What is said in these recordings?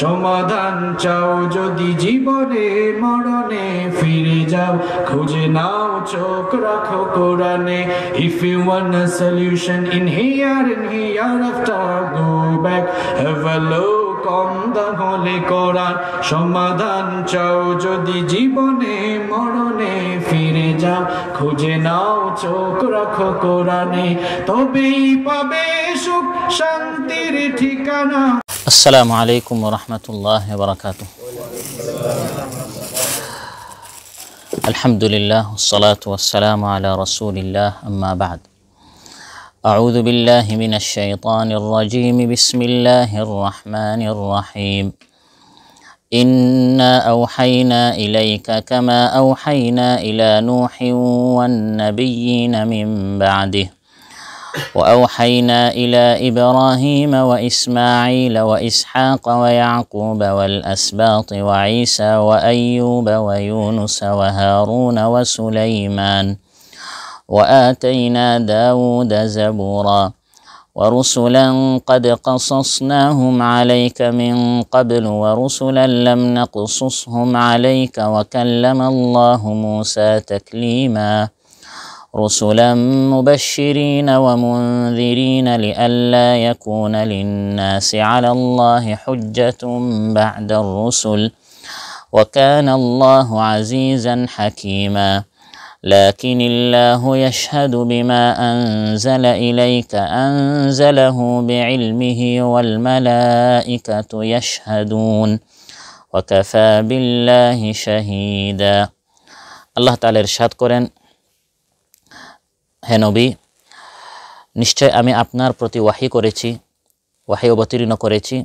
সমাধান চাও যদি জীবনে মরণে ফিরে যাও খুঁজে নাও চোখ রাখো কোরআনে if you want solution in here in here after go back have a look হলে সমাধান চাও যদি জীবনে মরণে ফিরে যাও খুঁজে নাও চোখ রাখো কোরআনে তবেই পাবে সুখ শান্তির ঠিকানা السلام عليكم ورحمة الله وبركاته الحمد لله والصلاة والسلام على رسول الله أما بعد أعوذ بالله من الشيطان الرجيم بسم الله الرحمن الرحيم إنا أوحينا إليك كما أوحينا إلى نوح والنبيين من بعده واوحينا الى ابراهيم واسماعيل واسحاق ويعقوب والاسباط وعيسى وايوب ويونس وهارون وسليمان واتينا داود زبورا ورسلا قد قصصناهم عليك من قبل ورسلا لم نقصصهم عليك وكلم الله موسى تكليما رسلا مبشرين ومنذرين لئلا يكون للناس على الله حجة بعد الرسل وكان الله عزيزا حكيما لكن الله يشهد بما أنزل إليك أنزله بعلمه والملائكة يشهدون وكفى بالله شهيدا الله تعالى ارشاد করেন হে নবী নিশ্চয় আমি আপনার প্রতি ওয়াহি করেছি ওয়াহি অবতীর্ণ করেছি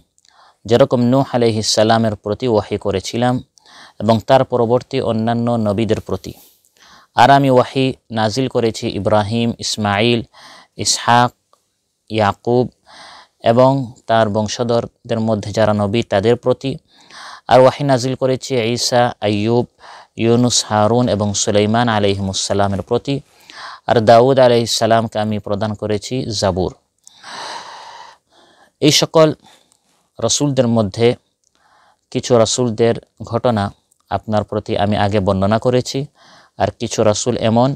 যেরকম নূহ আলহিসাল্লামের প্রতি ওয়াহি করেছিলাম এবং তার পরবর্তী অন্যান্য নবীদের প্রতি আর আমি ওয়াহি নাজিল করেছি ইব্রাহিম ইসমাইল ইসহাক ইয়াকুব এবং তার বংশধরদের মধ্যে যারা নবী তাদের প্রতি আর ওয়াহি নাজিল করেছি ঈসা আইয়ুব ইউনুস হারুন এবং সুলাইমান আলহিমুসাল্লামের প্রতি আর দাউদ আলাইসালামকে আমি প্রদান করেছি জাবুর এই সকল রসুলদের মধ্যে কিছু রসুলদের ঘটনা আপনার প্রতি আমি আগে বর্ণনা করেছি আর কিছু রসুল এমন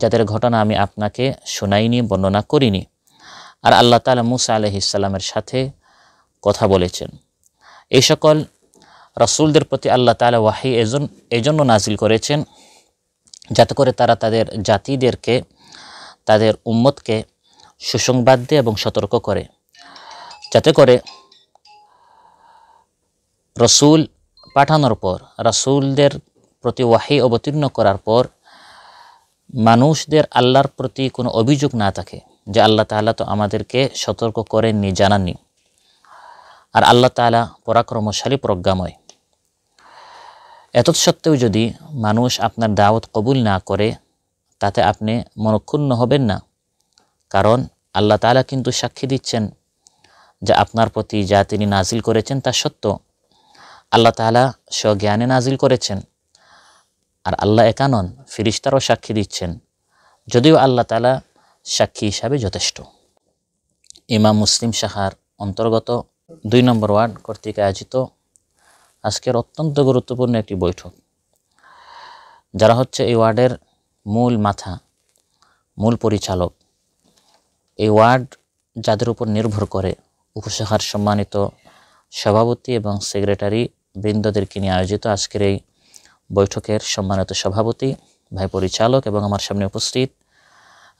যাদের ঘটনা আমি আপনাকে শোনাইনি বর্ণনা করিনি আর আল্লাহ তালা মুসা ইসাল্লামের সাথে কথা বলেছেন এই সকল রসুলদের প্রতি আল্লাহ তালা ওয়াহি এজন এজন্য নাজিল করেছেন যাতে করে তারা তাদের জাতিদেরকে তাদের উম্মতকে সুসংবাদ দেয় এবং সতর্ক করে যাতে করে রসুল পাঠানোর পর রসুলদের প্রতি ওয়াহি অবতীর্ণ করার পর মানুষদের আল্লাহর প্রতি কোনো অভিযোগ না থাকে যে আল্লাহ তালা তো আমাদেরকে সতর্ক করেননি জানাননি আর আল্লাহ তালা পরাক্রমশালী প্রজ্ঞাময় এত সত্ত্বেও যদি মানুষ আপনার দাওয়াত কবুল না করে তাতে আপনি মনক্ষুণ্ণ হবেন না কারণ আল্লাহ তালা কিন্তু সাক্ষী দিচ্ছেন যে আপনার প্রতি যা তিনি নাজিল করেছেন তা সত্য আল্লাহ তালা স্বজ্ঞানে নাজিল করেছেন আর আল্লাহ একানন ফিরিস্তারও সাক্ষী দিচ্ছেন যদিও আল্লাহ তালা সাক্ষী হিসাবে যথেষ্ট ইমাম মুসলিম শাখার অন্তর্গত দুই নম্বর ওয়ার্ড কর্তৃক আয়োজিত আজকের অত্যন্ত গুরুত্বপূর্ণ একটি বৈঠক যারা হচ্ছে এই ওয়ার্ডের মূল মাথা মূল পরিচালক এই ওয়ার্ড যাদের উপর নির্ভর করে উপশাখার সম্মানিত সভাপতি এবং সেক্রেটারি বৃন্দদেরকে নিয়ে আয়োজিত আজকের এই বৈঠকের সম্মানিত সভাপতি ভাই পরিচালক এবং আমার সামনে উপস্থিত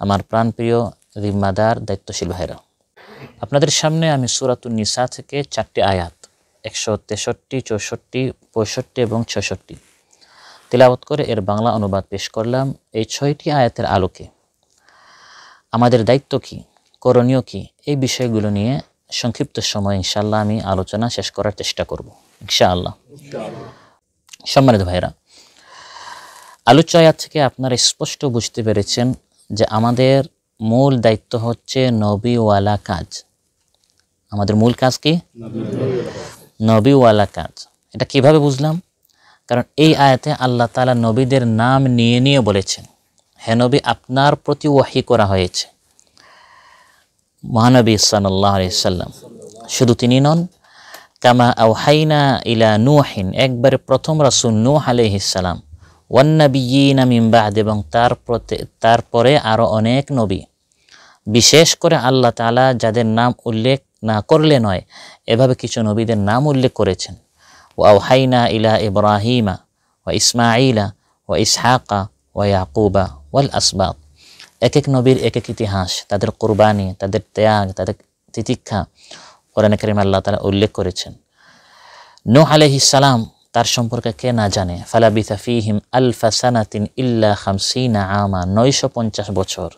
আমার প্রাণপ্রিয় রিম্মাদার দায়িত্বশীল ভাইরা আপনাদের সামনে আমি সুরাতুন নিসা থেকে চারটি আয়াত একশো তেষট্টি চৌষট্টি পঁয়ষট্টি এবং ছষট্টি তিলাবত করে এর বাংলা অনুবাদ পেশ করলাম এই ছয়টি আয়াতের আলোকে আমাদের দায়িত্ব কি করণীয় কি এই বিষয়গুলো নিয়ে সংক্ষিপ্ত সময় ইনশাল্লাহ আমি আলোচনা শেষ করার চেষ্টা করব ইনশাআল্লাহ সম্মানিত ভাইরা আলোচ্য আয়াত থেকে আপনারা স্পষ্ট বুঝতে পেরেছেন যে আমাদের মূল দায়িত্ব হচ্ছে নবীওয়ালা কাজ আমাদের মূল কাজ কি নবীওয়ালা কাজ এটা কিভাবে বুঝলাম কারণ এই আয়াতে আল্লাহ তালা নবীদের নাম নিয়ে নিয়ে বলেছেন হে নবী আপনার প্রতি ওয়াহি করা হয়েছে মহানবী সাল্লাহ সাল্লাম শুধু তিনি নন কামা আউহাইনা ইলা নুয়াহিন একবারে প্রথম রাসুল নূহ আলহিসাল্লাম ওয়ান্নাবিয়িনা মিমবাদ এবং তার তারপরে আরও অনেক নবী বিশেষ করে আল্লাহ তালা যাদের নাম উল্লেখ না করলে নয় এভাবে কিছু নবীদের নাম উল্লেখ করেছেন ওয়াহাইনা ইলা ইব্রাহিমা ওয়া ইসমাইলা ওয়া ইসহাকা ওয়া ইয়াকুবা ওয়াল আসবাব এক এক নবীর এক এক ইতিহাস তাদের কোরবানি তাদের ত্যাগ তাদের তিতিক্ষা কোরআন করিম আল্লাহ তারা উল্লেখ করেছেন নো সালাম তার সম্পর্কে কে না জানে ফালাবিথা ফিহিম আলফা সানাতিন ইল্লা খামসিনা আমা নয়শো পঞ্চাশ বছর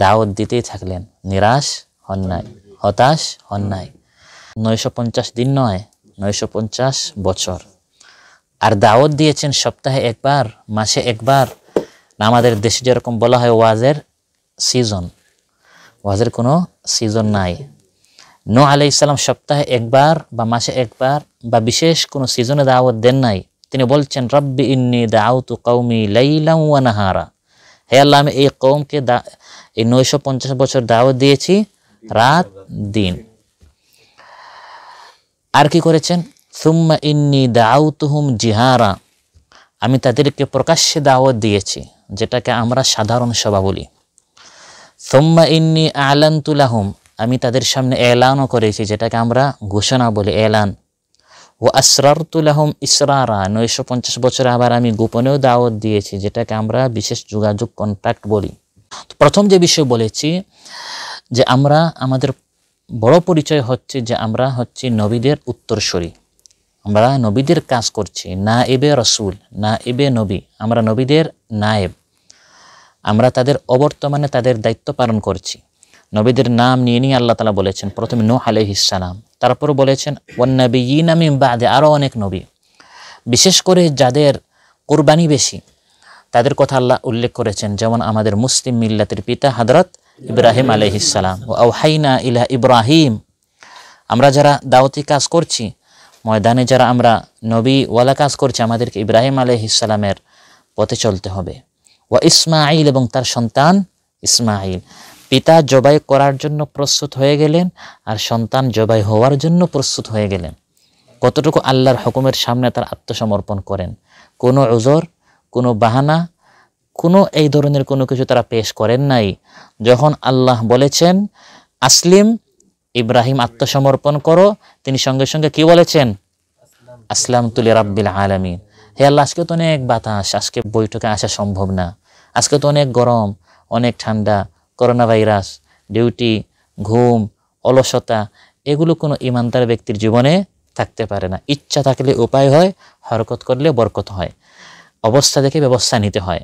দাওয়াত দিতেই থাকলেন নিরাশ হন নাই হতাশ অন্যায় নয়শো পঞ্চাশ দিন নয় নয়শো পঞ্চাশ বছর আর দাওয়াত দিয়েছেন সপ্তাহে একবার মাসে একবার আমাদের দেশে যেরকম বলা হয় ওয়াজের সিজন ওয়াজের কোনো সিজন নাই নো আলি ইসলাম সপ্তাহে একবার বা মাসে একবার বা বিশেষ কোনো সিজনে দাওয়াত দেন নাই তিনি বলছেন রব্বি ইন্নি দাউতু কৌমি লাইলাম ওয়া নাহারা হে আল্লাহ আমি এই কৌমকে দা এই নয়শো পঞ্চাশ বছর দাওয়াত দিয়েছি রাত দিন আর কি করেছেন সুম্মা ইন্নি দাউতুহুম জিহারা আমি তাদেরকে প্রকাশ্যে দাওয়াত দিয়েছি যেটাকে আমরা সাধারণ সভা বলি সুম্মা ইন্নি আলান্তুলাহুম আমি তাদের সামনে এলানও করেছি যেটাকে আমরা ঘোষণা বলি এলান ও আসরারতুলাহম ইসরারা নয়শো পঞ্চাশ বছরে আবার আমি গোপনেও দাওয়াত দিয়েছি যেটাকে আমরা বিশেষ যোগাযোগ কন্ট্যাক্ট বলি প্রথম যে বিষয় বলেছি যে আমরা আমাদের বড় পরিচয় হচ্ছে যে আমরা হচ্ছে নবীদের উত্তরস্বরী আমরা নবীদের কাজ করছি না এবে রসুল না এবে নবী আমরা নবীদের নায়েব আমরা তাদের অবর্তমানে তাদের দায়িত্ব পালন করছি নবীদের নাম নিয়ে নিয়ে আল্লাহ তালা বলেছেন প্রথমে নো আলহিসাম তারপর বলেছেন ওয়ান্নবী ই নামি বাদে আরও অনেক নবী বিশেষ করে যাদের কোরবানি বেশি তাদের কথা আল্লাহ উল্লেখ করেছেন যেমন আমাদের মুসলিম মিল্লাতের পিতা হাদরত ইব্রাহিম আলহিসাম ও আউহাইনা ইলা ইব্রাহিম আমরা যারা দাওতি কাজ করছি ময়দানে যারা আমরা নবী ওয়ালা কাজ করছি আমাদেরকে ইব্রাহিম আলহিসালামের পথে চলতে হবে ও ইসমাইল এবং তার সন্তান ইসমাইল পিতা জবাই করার জন্য প্রস্তুত হয়ে গেলেন আর সন্তান জবাই হওয়ার জন্য প্রস্তুত হয়ে গেলেন কতটুকু আল্লাহর হুকুমের সামনে তার আত্মসমর্পণ করেন কোনো ওজর কোনো বাহানা কোনো এই ধরনের কোনো কিছু তারা পেশ করেন নাই যখন আল্লাহ বলেছেন আসলিম ইব্রাহিম আত্মসমর্পণ করো তিনি সঙ্গে সঙ্গে কি বলেছেন আসলাম তুলি রাব্বিল আলমিন হে আল্লাহ আজকে তো অনেক বাতাস আজকে বৈঠকে আসা সম্ভব না আজকে তো অনেক গরম অনেক ঠান্ডা করোনা ভাইরাস ডিউটি ঘুম অলসতা এগুলো কোনো ইমানদার ব্যক্তির জীবনে থাকতে পারে না ইচ্ছা থাকলে উপায় হয় হরকত করলে বরকত হয় অবস্থা দেখে ব্যবস্থা নিতে হয়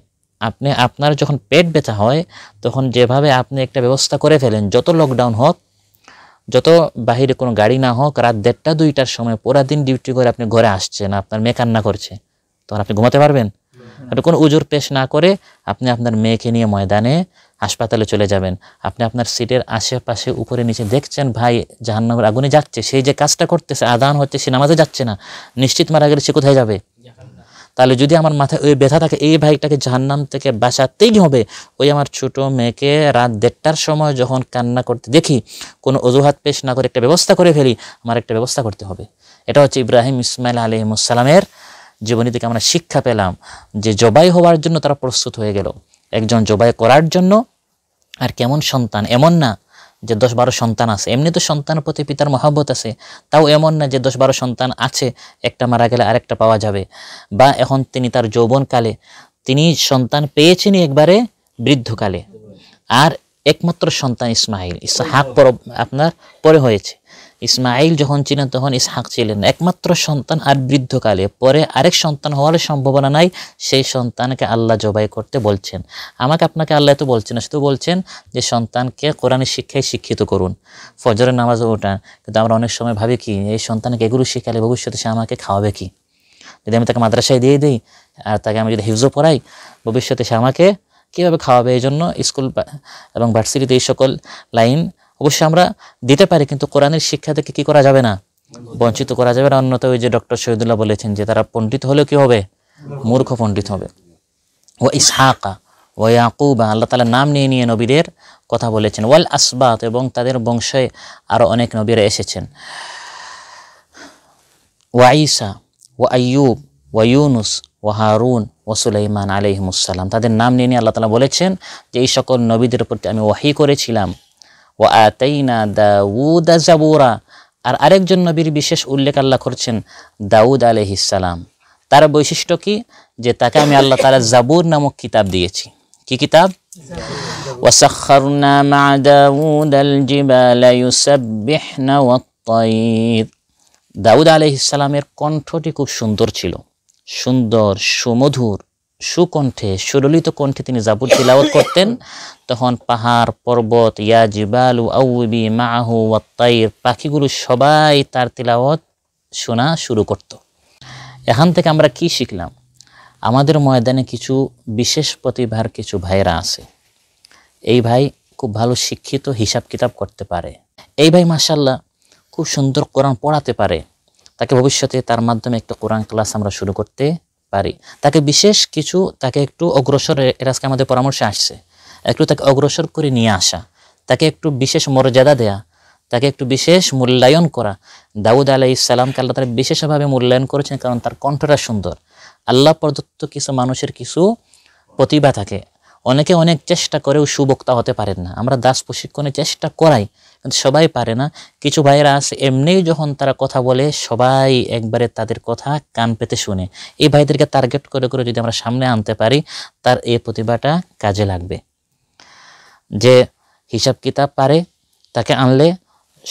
আপনি আপনার যখন পেট ব্যথা হয় তখন যেভাবে আপনি একটা ব্যবস্থা করে ফেলেন যত লকডাউন হোক যত বাহিরে কোনো গাড়ি না হোক রাত দেড়টা দুইটার সময় পুরা দিন ডিউটি করে আপনি ঘরে আসছেন আপনার মেয়ে কান্না করছে তখন আপনি ঘুমাতে পারবেন আপনি কোনো উজুর পেশ না করে আপনি আপনার মেয়েকে নিয়ে ময়দানে হাসপাতালে চলে যাবেন আপনি আপনার সিটের আশেপাশে উপরে নিচে দেখছেন ভাই জাহান্নগর আগুনে যাচ্ছে সেই যে কাজটা করতেছে আদান হচ্ছে সে নামাজে যাচ্ছে না নিশ্চিত মারা গেলে সে কোথায় যাবে তাহলে যদি আমার মাথায় ওই ব্যথা থাকে এই ভাইটাকে জাহান্নাম থেকে বাঁচাতেই হবে ওই আমার ছোট মেয়েকে রাত দেড়টার সময় যখন কান্না করতে দেখি কোনো অজুহাত পেশ না করে একটা ব্যবস্থা করে ফেলি আমার একটা ব্যবস্থা করতে হবে এটা হচ্ছে ইব্রাহিম ইসমাইল আলহিমুসালামের জীবনী থেকে আমরা শিক্ষা পেলাম যে জবাই হওয়ার জন্য তারা প্রস্তুত হয়ে গেল একজন জবাই করার জন্য আর কেমন সন্তান এমন না যে দশ বারো সন্তান আছে এমনি তো সন্তানের প্রতি পিতার মহাব্বত আছে তাও এমন না যে দশ বারো সন্তান আছে একটা মারা গেলে আরেকটা পাওয়া যাবে বা এখন তিনি তার যৌবনকালে তিনি সন্তান পেয়েছেন একবারে বৃদ্ধকালে আর একমাত্র সন্তান ইসমাইল হাক পর আপনার পরে হয়েছে ইসমাইল যখন ছিলেন তখন ইসহাক ছিলেন একমাত্র সন্তান আর বৃদ্ধকালে পরে আরেক সন্তান হওয়ার সম্ভাবনা নাই সেই সন্তানকে আল্লাহ জবাই করতে বলছেন আমাকে আপনাকে আল্লাহ তো বলছেন না শুধু বলছেন যে সন্তানকে কোরআনের শিক্ষায় শিক্ষিত করুন ফজরের নামাজ ওটা কিন্তু আমরা অনেক সময় ভাবি কি এই সন্তানকে এগুলো শিখালে ভবিষ্যতে সে আমাকে খাওয়াবে কি যদি আমি তাকে মাদ্রাসায় দিয়ে দিই আর তাকে আমি যদি হিউজও পড়াই ভবিষ্যতে সে আমাকে কীভাবে খাওয়াবে এই জন্য স্কুল এবং ভার্সিটিতে এই সকল লাইন অবশ্যই আমরা দিতে পারি কিন্তু কোরআনের শিক্ষা থেকে কি করা যাবে না বঞ্চিত করা যাবে না অন্যতা ওই যে ডক্টর শহীদুল্লাহ বলেছেন যে তারা পণ্ডিত হলেও কি হবে মূর্খ পণ্ডিত হবে ও ইসহাকা ও ইয়াকুবা আল্লাহ তালা নাম নিয়ে নিয়ে নবীদের কথা বলেছেন ওয়াল আসবাত এবং তাদের বংশে আরও অনেক নবীরা এসেছেন ওয়াইসা ও আয়ুব ও ইউনুস ও হারুন ও সুলাইমান আলহিমুসাল্লাম তাদের নাম নিয়ে নিয়ে আল্লাহ তালা বলেছেন যে এই সকল নবীদের প্রতি আমি ওয়াহি করেছিলাম ও আতাইনা দাউদা জাবুরা আর আরেকজন নবীর বিশেষ উল্লেখ আল্লাহ করছেন দাউদ আলহিসাল্লাম তার বৈশিষ্ট্য কি যে তাকে আমি আল্লাহ তালা জাবুর নামক কিতাব দিয়েছি কি কিতাব وسخرنا مع داود দাউদ আলহিসাল্লামের কণ্ঠটি খুব সুন্দর ছিল সুন্দর সুমধুর সুকণ্ঠে সুরলিত কণ্ঠে তিনি জাবুর তিলাওয়াত করতেন তখন পাহাড় পর্বত ইয়া জিবালু আউবি মাহু ওয়াত্তাইর পাখিগুলো সবাই তার তিলাওয়াত শোনা শুরু করত। এখান থেকে আমরা কি শিখলাম আমাদের ময়দানে কিছু বিশেষ প্রতিভার কিছু ভাইরা আছে এই ভাই খুব ভালো শিক্ষিত হিসাব কিতাব করতে পারে এই ভাই মাসাল্লাহ খুব সুন্দর কোরআন পড়াতে পারে তাকে ভবিষ্যতে তার মাধ্যমে একটা কোরআন ক্লাস আমরা শুরু করতে পারি তাকে বিশেষ কিছু তাকে একটু অগ্রসর এর আজকে আমাদের পরামর্শে আসছে একটু তাকে অগ্রসর করে নিয়ে আসা তাকে একটু বিশেষ মর্যাদা দেয়া তাকে একটু বিশেষ মূল্যায়ন করা দাউদ আলাই ইসালামকে আল্লাহ তারা বিশেষভাবে মূল্যায়ন করেছেন কারণ তার কণ্ঠটা সুন্দর আল্লাহ প্রদত্ত কিছু মানুষের কিছু প্রতিভা থাকে অনেকে অনেক চেষ্টা করেও সুবক্তা হতে পারেন না আমরা দাস প্রশিক্ষণে চেষ্টা করাই সবাই পারে না কিছু ভাইয়েরা আছে এমনিই যখন তারা কথা বলে সবাই একবারে তাদের কথা কান পেতে শুনে এই ভাইদেরকে টার্গেট করে করে যদি আমরা সামনে আনতে পারি তার এই প্রতিভাটা কাজে লাগবে যে হিসাব কিতাব পারে তাকে আনলে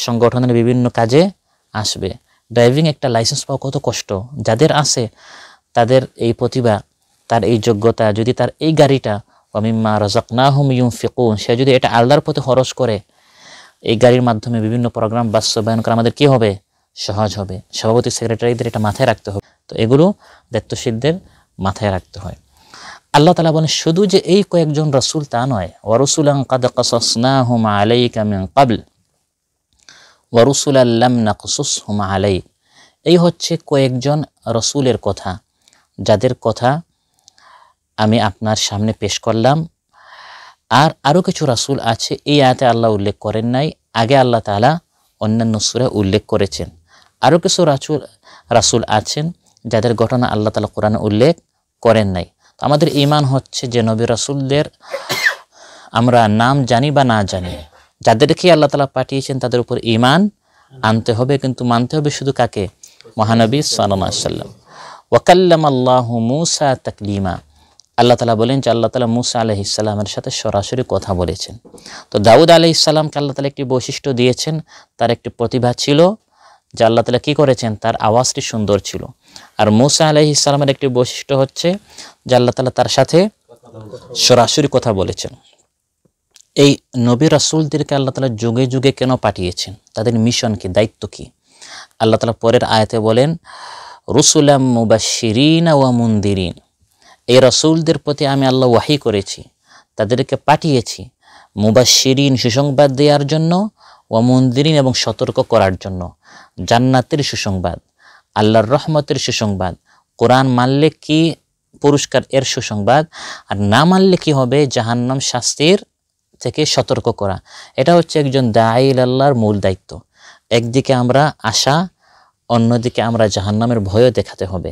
সংগঠনের বিভিন্ন কাজে আসবে ড্রাইভিং একটা লাইসেন্স পাওয়া কত কষ্ট যাদের আছে তাদের এই প্রতিভা তার এই যোগ্যতা যদি তার এই গাড়িটা অমিম্মা রজক না হুম ইউম ফিকুন সে যদি এটা আলদার পথে খরচ করে এই গাড়ির মাধ্যমে বিভিন্ন প্রোগ্রাম বাস্তবায়ন করা আমাদের কি হবে সহজ হবে সভাপতি সেক্রেটারিদের এটা মাথায় রাখতে হবে তো এগুলো দায়িত্বশীলদের মাথায় রাখতে হয় আল্লাহ তালা বলেন শুধু যে এই কয়েকজন রসুল তা নয় ওয়ারুসুলাং কাদ কসনা হুমা আলাই কামিং কাবল ওয়ারুসুল আল্লাম নাকসুস হুমা আলাই এই হচ্ছে কয়েকজন রসুলের কথা যাদের কথা আমি আপনার সামনে পেশ করলাম আর আরও কিছু রাসুল আছে এই আয়াতে আল্লাহ উল্লেখ করেন নাই আগে আল্লাহ তালা অন্যান্য সুরে উল্লেখ করেছেন আরও কিছু রাসুল রাসুল আছেন যাদের ঘটনা আল্লাহ তালা কোরআন উল্লেখ করেন নাই আমাদের ইমান হচ্ছে যে নবী রাসুলদের আমরা নাম জানি বা না জানি যাদেরকে আল্লাহ তালা পাঠিয়েছেন তাদের উপর ইমান আনতে হবে কিন্তু মানতে হবে শুধু কাকে মহানবী সাল্লাম ওয়াকাল্লাম আল্লাহ মুসা তাকলিমা আল্লাহ তালা বলেন যে আল্লাহ তালা মুসা আলহ ইসলামের সাথে সরাসরি কথা বলেছেন তো দাউদ আলহ ইসলামকে আল্লাহ তালা একটি বৈশিষ্ট্য দিয়েছেন তার একটি প্রতিভা ছিল যে আল্লাহ তালা কী করেছেন তার আওয়াজটি সুন্দর ছিল আর মুসা আলহ ইসলামের একটি বৈশিষ্ট্য হচ্ছে যে আল্লাহ তালা তার সাথে সরাসরি কথা বলেছেন এই নবী রাসুলদেরকে আল্লাহ তালা যুগে যুগে কেন পাঠিয়েছেন তাদের মিশন কি দায়িত্ব কি আল্লাহ তালা পরের আয়াতে বলেন রুসুলাম মুবাশিরিন ওয়া মুন্দিরিন এই রসুলদের প্রতি আমি আল্লাহ ওয়াহি করেছি তাদেরকে পাঠিয়েছি মুবাসিরিন সুসংবাদ দেওয়ার জন্য ও মন্দিরিন এবং সতর্ক করার জন্য জান্নাতের সুসংবাদ আল্লাহর রহমতের সুসংবাদ কোরআন মানলে কি পুরস্কার এর সুসংবাদ আর না মানলে কি হবে জাহান্নাম শাস্তির থেকে সতর্ক করা এটা হচ্ছে একজন দায়ীল আল্লাহর মূল দায়িত্ব একদিকে আমরা আশা অন্যদিকে আমরা জাহান্নামের ভয়ও দেখাতে হবে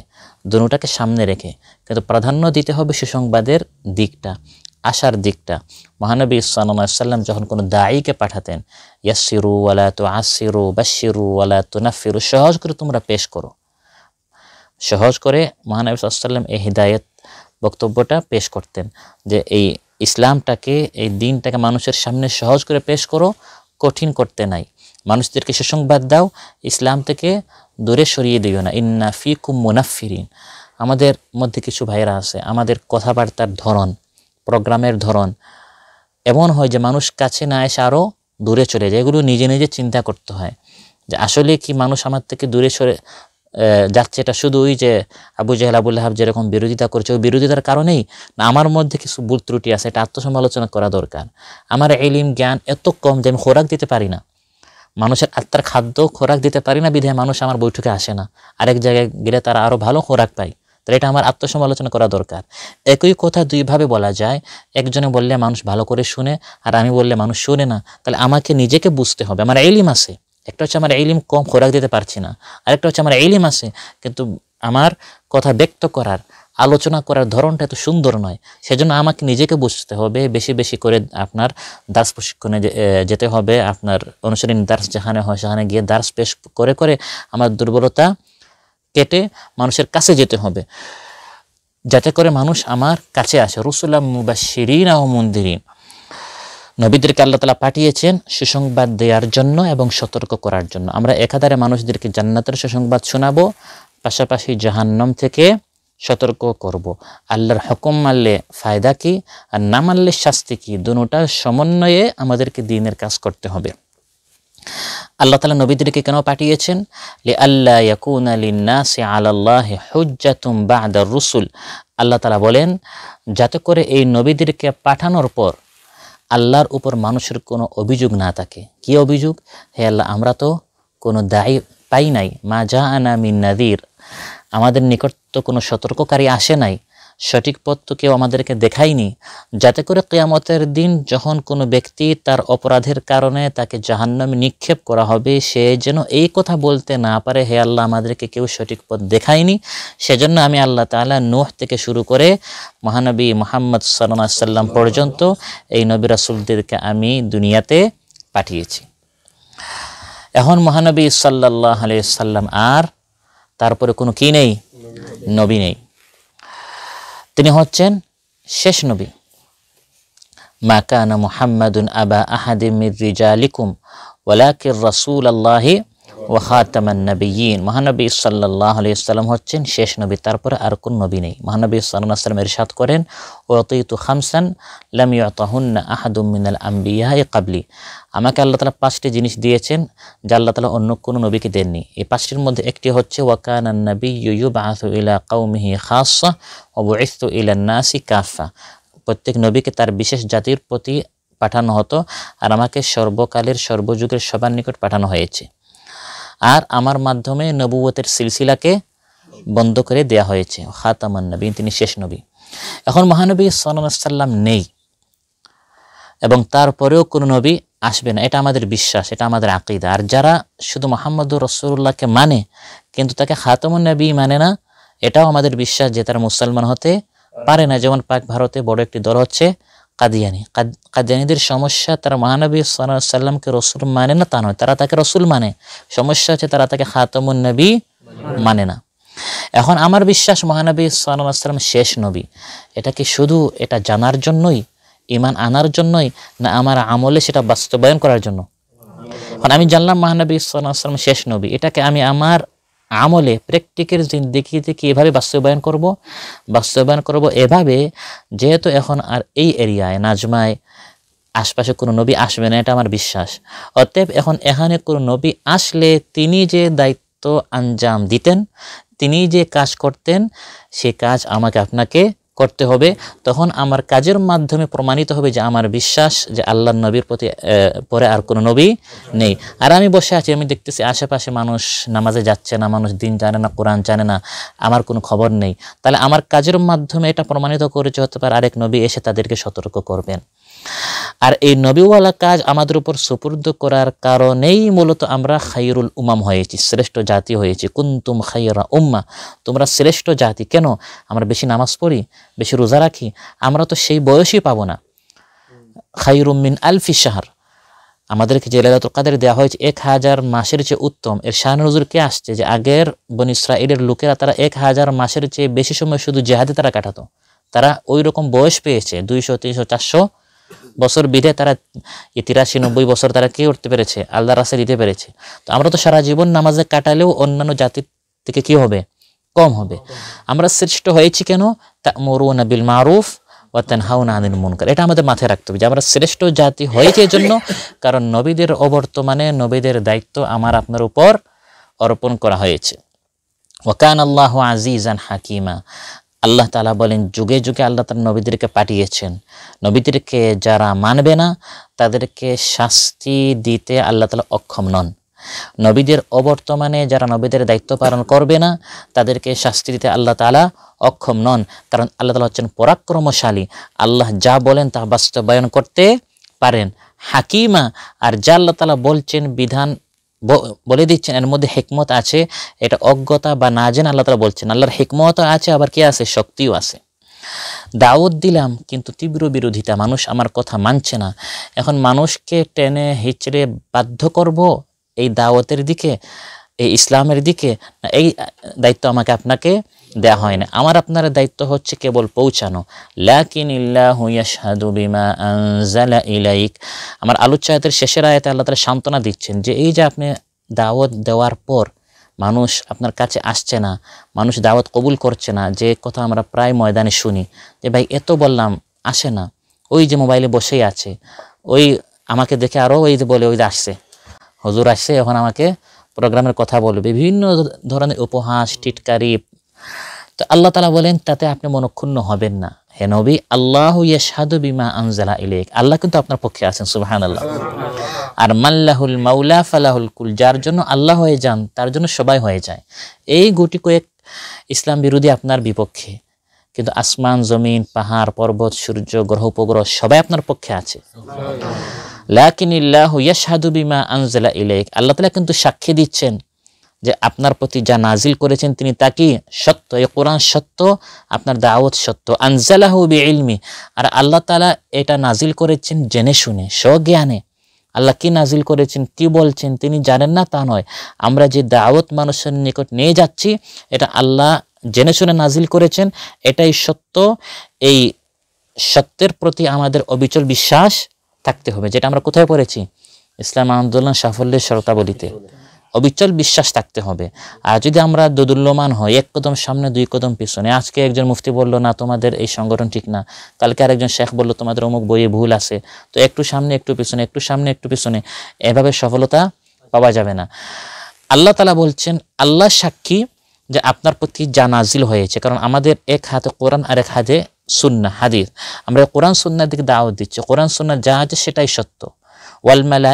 দুটাকে সামনে রেখে কিন্তু প্রাধান্য দিতে হবে সুসংবাদের দিকটা আশার দিকটা মহানবী ইসাল্লাম যখন কোনো দায়ীকে পাঠাতেন ইয়াসিরু ওয়ালা তো আসিরু বাসিরু ওয়ালা তো নাফিরু সহজ করে তোমরা পেশ করো সহজ করে মহানবী সাল্লাম এই হৃদায়ত বক্তব্যটা পেশ করতেন যে এই ইসলামটাকে এই দিনটাকে মানুষের সামনে সহজ করে পেশ করো কঠিন করতে নাই মানুষদেরকে সুসংবাদ দাও ইসলাম থেকে দূরে সরিয়ে দিও না ইন্না ফি কুম মুনাফিরিন আমাদের মধ্যে কিছু ভাইরা আছে আমাদের কথাবার্তার ধরন প্রোগ্রামের ধরন এমন হয় যে মানুষ কাছে না এসে আরও দূরে চলে যায় এগুলো নিজে নিজে চিন্তা করতে হয় যে আসলে কি মানুষ আমার থেকে দূরে সরে যাচ্ছে এটা শুধু ওই যে আবু জাহেল হাব যেরকম বিরোধিতা করছে ওই বিরোধিতার কারণেই না আমার মধ্যে কিছু ভুল ত্রুটি আছে এটা আত্মসমালোচনা করা দরকার আমার এলিম জ্ঞান এত কম যে আমি খোরাক দিতে পারি না মানুষের আত্মার খাদ্য খোরাক দিতে পারি না বিধে মানুষ আমার বৈঠকে আসে না আরেক জায়গায় গেলে তারা আরও ভালো খোরাক পায় তাহলে এটা আমার আত্মসমালোচনা করা দরকার একই কথা দুইভাবে বলা যায় একজনে বললে মানুষ ভালো করে শুনে আর আমি বললে মানুষ শুনে না তাহলে আমাকে নিজেকে বুঝতে হবে আমার এলিম আছে একটা হচ্ছে আমার এলিম কম খোরাক দিতে পারছি না আরেকটা হচ্ছে আমার এলিম আছে কিন্তু আমার কথা ব্যক্ত করার আলোচনা করার ধরনটা এত সুন্দর নয় সেজন্য আমাকে নিজেকে বুঝতে হবে বেশি বেশি করে আপনার দাস প্রশিক্ষণে যেতে হবে আপনার অনুসরণ দাস যেখানে হয় সেখানে গিয়ে দাস পেশ করে করে আমার দুর্বলতা কেটে মানুষের কাছে যেতে হবে যাতে করে মানুষ আমার কাছে আসে রসুল্লাহ শিরিন ও মন্দিরিন নবীদেরকে আল্লাহ তালা পাঠিয়েছেন সুসংবাদ দেওয়ার জন্য এবং সতর্ক করার জন্য আমরা একাধারে মানুষদেরকে জান্নাতের সুসংবাদ শোনাবো পাশাপাশি জাহান্নম থেকে সতর্ক করব। আল্লাহর হকম মানলে ফায়দা কি আর না মানলে শাস্তি কি দুটা সমন্বয়ে আমাদেরকে দিনের কাজ করতে হবে আল্লাহ তালা নবীদেরকে কেন পাঠিয়েছেন লে আল্লাহ ইয়াকুন আলিনাসে আল্লাহ হুজ্জাতুম আদার রুসুল আল্লাহ তালা বলেন যাতে করে এই নবীদেরকে পাঠানোর পর আল্লাহর উপর মানুষের কোনো অভিযোগ না থাকে কি অভিযোগ হে আল্লাহ আমরা তো কোনো দায়ী পাই নাই মা যা আনা নাদির আমাদের নিকট তো কোনো সতর্ককারী আসে নাই সঠিক পথ তো কেউ আমাদেরকে দেখায়নি যাতে করে কেয়ামতের দিন যখন কোনো ব্যক্তি তার অপরাধের কারণে তাকে জাহান্নামে নিক্ষেপ করা হবে সে যেন এই কথা বলতে না পারে হে আল্লাহ আমাদেরকে কেউ সঠিক পথ দেখায়নি সেজন্য আমি আল্লাহ তালা নোহ থেকে শুরু করে মহানবী মোহাম্মদ সাল্লা সাল্লাম পর্যন্ত এই নবী রাসুলদেরকে আমি দুনিয়াতে পাঠিয়েছি এখন মহানবী সাল্লাহ আলিয়া সাল্লাম আর তারপরে কোনো কি নেই নবী নেই তিনি হচ্ছেন শেষ নবী মাকানা মুহাম্মাদুন আবা আহাদিমির রিজালিকুম ওলাকির রসুল আল্লাহি ওয়াহাতামান নবীন মহানবী সাল্লাহ আলিয়াল্লাম হচ্ছেন শেষ নবী তারপরে আর কোন নবী নেই মহানবী সাল্লাহ সাল্লাম এরশাদ করেন ও ওয়তইতু খামসান লামিয়াতাহুন্না আহাদুমিনাল আম্বিয়া এ কাবলি আমাকে আল্লাহ তালা পাঁচটি জিনিস দিয়েছেন যা আল্লাহ তালা অন্য কোনো নবীকে দেননি এই পাঁচটির মধ্যে একটি হচ্ছে ওয়াকানান নবী ইউ বাহাসু ইলা কৌমিহি খাসা অবইস্তু ইলা নাসি কাফা প্রত্যেক নবীকে তার বিশেষ জাতির প্রতি পাঠানো হতো আর আমাকে সর্বকালের সর্বযুগের সবার নিকট পাঠানো হয়েছে আর আমার মাধ্যমে নবুয়তের সিলসিলাকে বন্ধ করে দেয়া হয়েছে খাতামান নবী তিনি শেষ নবী এখন মহানবী সাল্লাম নেই এবং তারপরেও কোনো নবী আসবে না এটা আমাদের বিশ্বাস এটা আমাদের আকিদা আর যারা শুধু মোহাম্মদুর রসুল্লাহকে মানে কিন্তু তাকে খাতামুন নবী মানে না এটাও আমাদের বিশ্বাস যে তারা মুসলমান হতে পারে না যেমন পাক ভারতে বড় একটি দল হচ্ছে কাদিয়ানি কাদিয়ানিদের সমস্যা তারা মহানবী সাল্লামকে রসুল মানে না তা নয় তারা তাকে রসুল মানে সমস্যা হচ্ছে তারা তাকে খাতমুন নবী মানে না এখন আমার বিশ্বাস মহানবী সাল্লাম শেষ নবী এটা কি শুধু এটা জানার জন্যই ইমান আনার জন্যই না আমার আমলে সেটা বাস্তবায়ন করার জন্য এখন আমি জানলাম মহানবী সাল্লাম শেষ নবী এটাকে আমি আমার আমলে প্র্যাকটিকের জিন্দিগিতে কীভাবে বাস্তবায়ন করব বাস্তবায়ন করব এভাবে যেহেতু এখন আর এই এরিয়ায় নাজমায় আশপাশে কোনো নবী আসবে না এটা আমার বিশ্বাস অতএব এখন এখানে কোনো নবী আসলে তিনি যে দায়িত্ব আঞ্জাম দিতেন তিনি যে কাজ করতেন সে কাজ আমাকে আপনাকে করতে হবে তখন আমার কাজের মাধ্যমে প্রমাণিত হবে যে আমার বিশ্বাস যে আল্লাহ নবীর প্রতি পরে আর কোনো নবী নেই আর আমি বসে আছি আমি দেখতেছি আশেপাশে মানুষ নামাজে যাচ্ছে না মানুষ দিন জানে না কোরআন জানে না আমার কোনো খবর নেই তাহলে আমার কাজের মাধ্যমে এটা প্রমাণিত করেছে হতে পারে আরেক নবী এসে তাদেরকে সতর্ক করবেন আর এই নবীওয়ালা কাজ আমাদের উপর সুপুর্দ করার কারণেই মূলত আমরা খাইরুল উমাম হয়েছি শ্রেষ্ঠ জাতি হয়েছি কুন্তুম খাইরা উম্মা তোমরা শ্রেষ্ঠ জাতি কেন আমরা বেশি নামাজ পড়ি বেশি রোজা রাখি আমরা তো সেই বয়সই পাবো না খাইরুমিন আলফি শাহর আমাদেরকে যে লাইলাতুল কাদের দেওয়া হয়েছে এক হাজার মাসের চেয়ে উত্তম এর শাহ নজর কে আসছে যে আগের বন ইসরায়েলের লোকেরা তারা এক হাজার মাসের চেয়ে বেশি সময় শুধু জেহাদে তারা কাটাতো তারা ওই রকম বয়স পেয়েছে দুইশো তিনশো চারশো বছর বিধে তারা এই তিরাশি নব্বই বছর তারা কে করতে পেরেছে আল্লাহ রাস্তায় দিতে পেরেছে তো আমরা তো সারা জীবন নামাজে কাটালেও অন্যান্য জাতির থেকে কি হবে কম হবে আমরা শ্রেষ্ঠ হয়েছি কেন তা মরু বিল মারুফ ওয়াতেন হাউন আদিন মুনকার এটা আমাদের মাথায় রাখতে হবে যে আমরা শ্রেষ্ঠ জাতি হয়েছে জন্য কারণ নবীদের অবর্তমানে নবীদের দায়িত্ব আমার আপনার উপর অর্পণ করা হয়েছে ওকান আল্লাহ আজিজান হাকিমা আল্লাহ তালা বলেন যুগে যুগে আল্লাহ তার নবীদেরকে পাঠিয়েছেন নবীদেরকে যারা মানবে না তাদেরকে শাস্তি দিতে আল্লাহ তালা অক্ষম নন নবীদের অবর্তমানে যারা নবীদের দায়িত্ব পালন করবে না তাদেরকে শাস্তি দিতে আল্লাহ তালা অক্ষম নন কারণ আল্লাহ তালা হচ্ছেন পরাক্রমশালী আল্লাহ যা বলেন তা বাস্তবায়ন করতে পারেন হাকিমা আর যা আল্লাহ তালা বলছেন বিধান বলে দিচ্ছেন এর মধ্যে হেকমত আছে এটা অজ্ঞতা বা না জেন আল্লাহ তালা বলছেন আল্লাহর হেকমতও আছে আবার কে আছে শক্তিও আছে দাওয়াত দিলাম কিন্তু তীব্র বিরোধিতা মানুষ আমার কথা মানছে না এখন মানুষকে টেনে হিচড়ে বাধ্য করব এই দাওয়াতের দিকে এই ইসলামের দিকে এই দায়িত্ব আমাকে আপনাকে দেওয়া হয় না আমার আপনার দায়িত্ব হচ্ছে কেবল পৌঁছানো লাকিন ইল্লাহ ইয়াশহাদু বিমা আনজালা ইলাইক আমার আলোচ্য শেষের আয়াতে আল্লাহ তারা সান্ত্বনা দিচ্ছেন যে এই যে আপনি দাওয়াত দেওয়ার পর মানুষ আপনার কাছে আসছে না মানুষ দাওয়াত কবুল করছে না যে কথা আমরা প্রায় ময়দানে শুনি যে ভাই এত বললাম আসে না ওই যে মোবাইলে বসেই আছে ওই আমাকে দেখে আরও ওই যে বলে ওই যে আসছে হজুর আসছে এখন আমাকে প্রোগ্রামের কথা বলবে বিভিন্ন ধরনের উপহাস টিটকারি তো আল্লাহ তালা বলেন তাতে আপনি মনক্ষুণ্ণ হবেন না হে নবী আল্লাহ সাধু বিমা আনজালা ইলেক আল্লাহ কিন্তু আপনার পক্ষে আছেন সুবাহান আল্লাহ আর মাল্লাহুল মাউলা ফালাহুল কুল যার জন্য আল্লাহ হয়ে যান তার জন্য সবাই হয়ে যায় এই গুটি কয়েক ইসলাম বিরোধী আপনার বিপক্ষে কিন্তু আসমান জমিন পাহাড় পর্বত সূর্য গ্রহ উপগ্রহ সবাই আপনার পক্ষে আছে ইয়া সাধু বিমা আনজালা ইলেক আল্লাহ তালা কিন্তু সাক্ষী দিচ্ছেন যে আপনার প্রতি যা নাজিল করেছেন তিনি তা কি সত্য এ কোরআন সত্য আপনার দাওয়াত সত্য আনজালাহবি ইলমি আর আল্লাহ তালা এটা নাজিল করেছেন জেনে শুনে স্বজ্ঞানে আল্লাহ কি নাজিল করেছেন কি বলছেন তিনি জানেন না তা নয় আমরা যে দাওয়াত মানুষের নিকট নিয়ে যাচ্ছি এটা আল্লাহ জেনে শুনে নাজিল করেছেন এটাই সত্য এই সত্যের প্রতি আমাদের অবিচল বিশ্বাস থাকতে হবে যেটা আমরা কোথায় পড়েছি ইসলাম আন্দোলন সাফল্যের শ্রোতাবলিতে অবিচল বিশ্বাস থাকতে হবে আর যদি আমরা দোদুল্যমান হই এক কদম সামনে দুই কদম পিছনে আজকে একজন মুফতি বললো না তোমাদের এই সংগঠন ঠিক না কালকে আরেকজন শেখ বললো তোমাদের অমুক বইয়ে ভুল আছে তো একটু সামনে একটু পিছনে একটু সামনে একটু পিছনে এভাবে সফলতা পাওয়া যাবে না আল্লাহ তালা বলছেন আল্লাহ সাক্ষী যে আপনার প্রতি যা নাজিল হয়েছে কারণ আমাদের এক হাতে কোরআন আর এক হাতে সুন্না হাদিস আমরা কোরআন সুন্নার দিকে দাওয়াত দিচ্ছি কোরআন সুন্না যা আছে সেটাই সত্য ওয়ালমালা